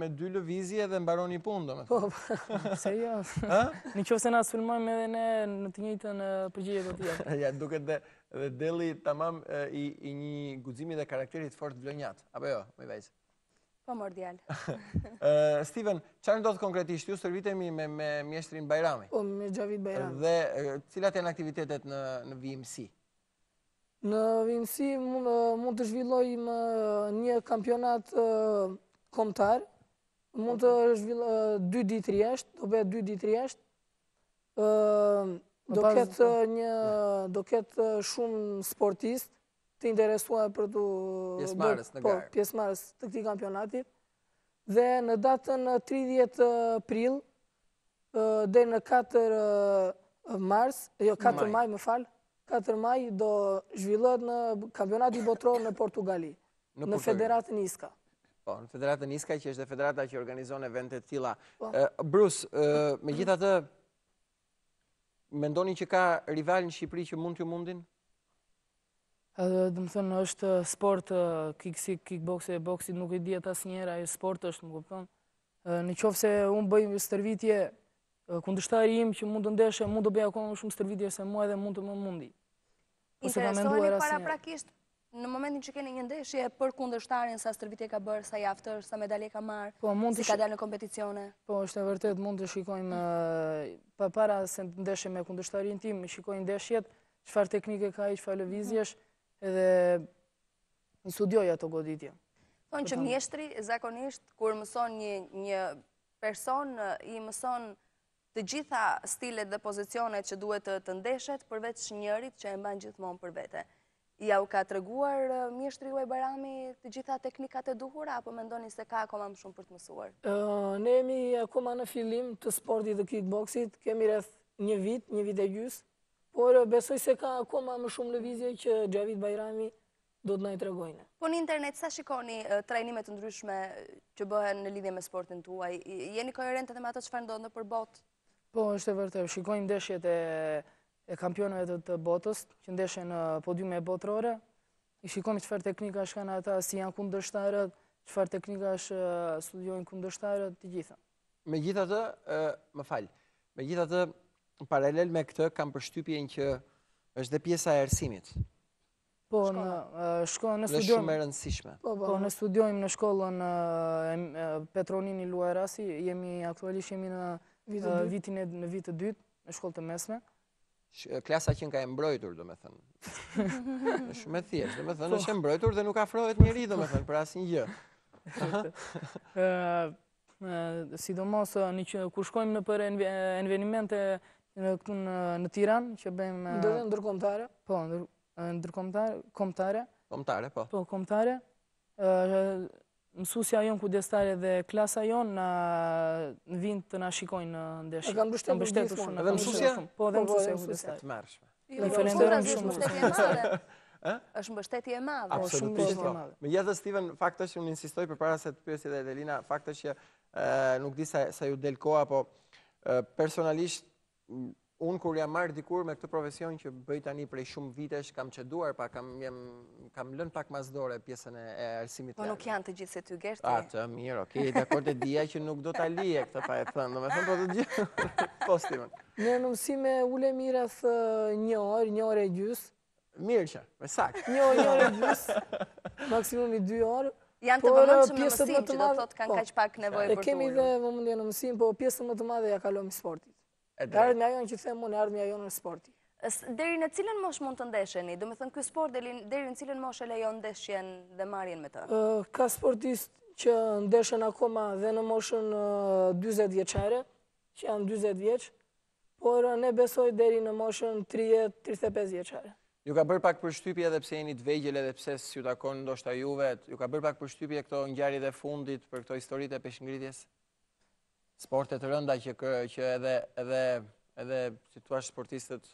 me dy lëvizje dhe mbaron një pun, do me thash. Po, po se jo. Në qëfë se nga sëllmojmë edhe ne në të njëjtë në përgjitë të tjetë. Ja, duke dhe dhe deli të mamë i një guzimi dhe karakterit fort vlonjat, Apo jo, me vejzë. Po mërë djallë. Steven, që në do të konkretisht ju sërvitemi me mjeshtrin Bajrami? Po, me Gjavit Bajrami. Dhe cilat e në aktivitetet në VMC? Në VMC mund të zhvillojmë një kampionat komtar, mund të zhvilloj 2 ditë rjesht, do betë 2 ditë rjesht, do ketë shumë sportistë, të interesuar për të bërë po, pjesmarës të këti kampionatit. Dhe në datën 30 pril, dhe në 4 mars, jo 4 maj më falë, 4 maj do zhvillët në kampionati botror në Portugali, në Federat Niska. Po, në Federat Niska, që është dhe Federata që organizon eventet tila. Po. Bruce, me gjitha të, me ndoni që ka rival në Shqipëri që mund të mundin? Dhe më thënë, është sport, kiksik, kikbokse, boksi, nuk i djetë asë njera, e sport është, më këpëm. Në qofë se unë bëjmë stërvitje, këndështari im që mund të ndeshe, mund të bëja konë më shumë stërvitje se mua edhe mund të më mundi. Interesoheni para prakisht, në momentin që keni një ndeshje, për këndështarin sa stërvitje ka bërë, sa jaftër, sa medalje ka marë, po, si ka delë në kompeticione? Po, është e vërtet, mund të shikojmë, pa para se ndeshje me këndështarin tim, shikojmë ndeshjet, qëfar teknike ka i, qëfar lëvizjesh, edhe në studioj ato goditje. Thonë që mjeshtri, zakonisht, kur mëson një person, i mëson të gjitha stilet dhe pozicionet që duhet të ndeshet, përveç njërit që e mban gjithmonë për vete. Ja u ka të reguar mjeshtri u e barami të gjitha teknikat e duhura, apo me ndoni se ka akoma më shumë për të mësuar? Ne jemi akoma në filim të sporti dhe kickboxit, kemi rreth një vit, një vit e gjysë, Por besoj se ka akoma më shumë lëvizje që Gjavit Bajrami do të najtregojnë. Po në internet, sa shikoni trajnimet ndryshme që bëhen në lidhje me sportin tuaj? Jeni koherente dhe me ato që farë ndonë për botë? Po, është e vërte. shikojnë ndeshjet e kampionëve të botës, që ndeshje në podiume e botërore. I shikojmë që farë teknika është kanë ata, si janë kundërshtarët, që farë teknika është studionë kundërshtarët, të gjitha. Me gjitha të, më falë, me gjitha të, paralel me këtë, kam përshtypjen që është dhe pjesa e ersimit. Po, në shkollën në studionim... Në shumë e rëndësishme. Po, po. po në studionim në shkollën Petronini Luajrasi, jemi aktualisht jemi në vitin e në vitë dytë, në shkollë të mesme. Klasa që nga e mbrojtur, dhe me thënë. Në [LAUGHS] shumë e thjesht, dhe me thënë, po. është e mbrojtur dhe nuk afrohet njeri, dhe me thënë, për asin gjë. [LAUGHS] Sidomos, kur shkojmë në për envenimente në këtu në, në Tiran, që bëjmë... Ndërë ndërkomtare? Po, ndërkomtare, komtare. Komtare, po. Po, komtare. Uh, mësusja jon ku destare dhe klasa jon na në të na shikojnë në ndeshë. E kam shumë. Po, dhe po, po, mësusja? Jo, po, dhe mësusja ku destare. Të marrë shme. Në falenderëm shumë. [LAUGHS] [LAUGHS] është mbështetje e madhe. Po, Absolutisht. Shumë mbështetje e madhe. Me jetë Steven, fakt që unë insistoj përpara se të pjesi edhe Elina, fakt është që nuk di sa, sa ju del koha, po personalisht unë kur jam marrë dikur me këtë profesion që bëjt tani prej shumë vitesh, kam qëduar, pa kam, kam lën pak mazdore pjesën e, arsimit arsimit. Po nuk janë të gjithë se të gjerë A, të mirë, oke, okay, dhe kur të dhja që nuk do të alije këtë pa e thënë, do me thënë po të gjithë [LAUGHS] postimën. Në në mësime ule mira thë një orë, një orë e gjysë. Mirë që, me sakë. Një orë, një orë e gjysë, maksimumi dy orë. Janë të vëmendshëm në mësim, më të madhe, që do thotë kanë po, kaq pak nevojë për të. E kemi dhe vëmendje në mësim, po pjesën më të madhe ja kalojmë sportin. Ardhme ajo në që themë unë, ardhme ajo në sporti. Deri në cilën mosh mund të ndesheni? Do me thënë, kësë sport, deri në cilën mosh e lejo ndeshjen dhe marjen me të? Ka sportist që ndeshen akoma dhe në moshën 20 vjeqare, që janë 20 vjeq, por ne besoj deri në moshën 30-35 vjeqare. Ju ka bërë pak përshtypje edhe pse jeni të vejgjel edhe pse si ju takon ndoshta juve, ju ka bërë pak përshtypje këto njari dhe fundit për këto historit e peshngritjes? sportet të rënda që, që edhe, edhe, edhe situasht sportistët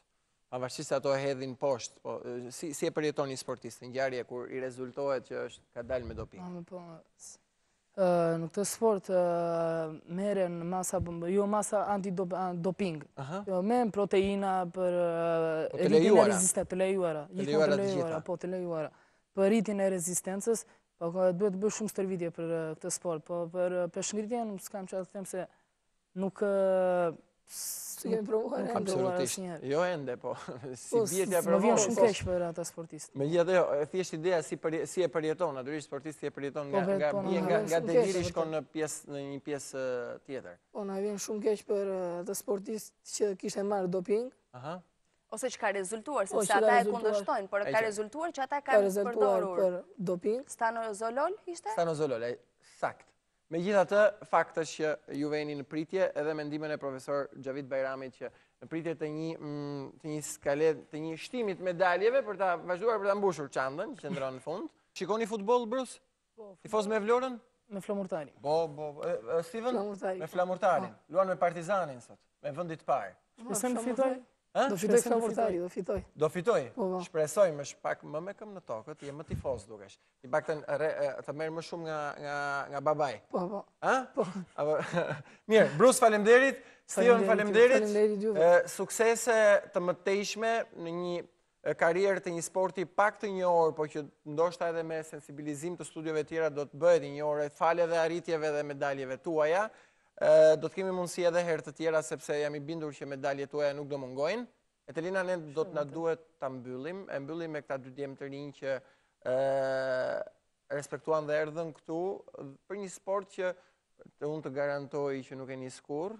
avashqisë ato e hedhin poshtë. Po, si, si e përjetoni një sportistë në gjarje kur i rezultohet që është ka dalë me doping? Në, po, në këtë sport meren masa, jo masa antidoping, jo, meren proteina për rritin e po, rezistet, po, Për rritin e rezistencës, Po duhet të bëj shumë stërvitje për eh, këtë sport, po për eh, peshngritjen nuk kam çfarë të them se nuk eh, si e provoj ndonjë absolutisht. Jo ende po, [LAUGHS] si bjet ja provoj. Po vjen shumë keq po, për ata sportistë. Me gjithë ato thjesht ideja si si e përjeton, natyrisht sportisti e përjeton nga po, nga po, bie nga nga deliri shkon në pjesë në një pjesë tjetër. Po na vjen shumë keq për ata sportistë që kishte marr doping. Aha. Ose që ka rezultuar, po, se përsa ata e kundështojnë, por ka rezultuar që ata e ka rezultuar për doping. Stano Zolol ishte? Stano Zolol, e sakt. Me gjitha të faktës që ju në pritje, edhe me ndimën e profesor Gjavit Bajrami që në pritje të një mm, skalet, të një shtimit medaljeve për ta vazhduar për ta mbushur qandën, që ndronë në fund. Shikoni futbol, brus? Ti po, fos me vlorën? Me flamurtarin. Bo, bo, Steven? Me flamurtarin. Po. Luan me partizanin, sot. Me vëndit parë. Nësën fitoj? Do fitoj do fitoj. Do po, fitoj? Po. Shpresoj, më shpak më me këmë në tokët, jem më tifos dukesh. I pak të merë më shumë nga babaj. Po, po. po. [LAUGHS] Mirë, Bruce falemderit, Steven falemderit, suksese të më tejshme në një karierë të një sporti pak të një orë, po që ndoshta edhe me sensibilizim të studiove tjera do të bëhet një orë, falje dhe arritjeve dhe medaljeve tuaja, do të kemi mundësi edhe herë të tjera, sepse jam i bindur që medalje të uaj nuk do mëngojnë. E të lina, ne do të në duhet të mbyllim, e mbyllim me këta dy djemë të rinjë që respektuan dhe erdhen këtu, për një sport që të unë të garantoj që nuk e një skur,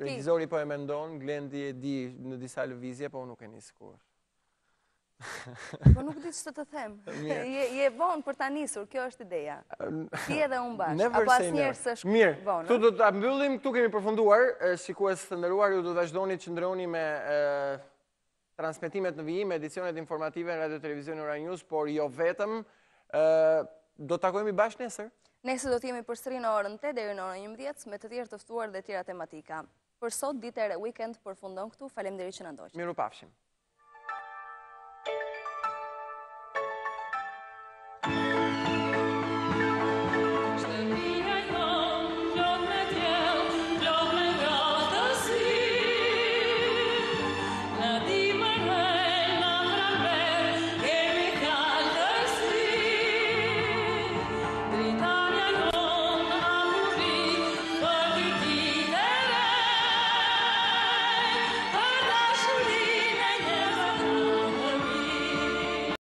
regizori po e mendon, glendi e di në disa lëvizje, po unë nuk e një skur. Po nuk di që të të them. [LAUGHS] Je vonë për ta njësur, kjo është ideja. Ti edhe unë bashkë, apo asë njërë së shkë vonë. Mirë, tu do të ambyllim, tu kemi përfunduar, si ku e së të ndëruar, ju do të vazhdoni që ndëroni me transmitimet në vijim, edicionet informative në Radio Televizion Ura News, por jo vetëm, do të takojmë i bashkë nesër? Nesë do të jemi përstri në orën 8 dhe në orën 11, me të tjerë tëftuar dhe tjera tematika. Për sot, ditër e weekend, përfundon këtu, falem që në ndoqë. Miru pafshim.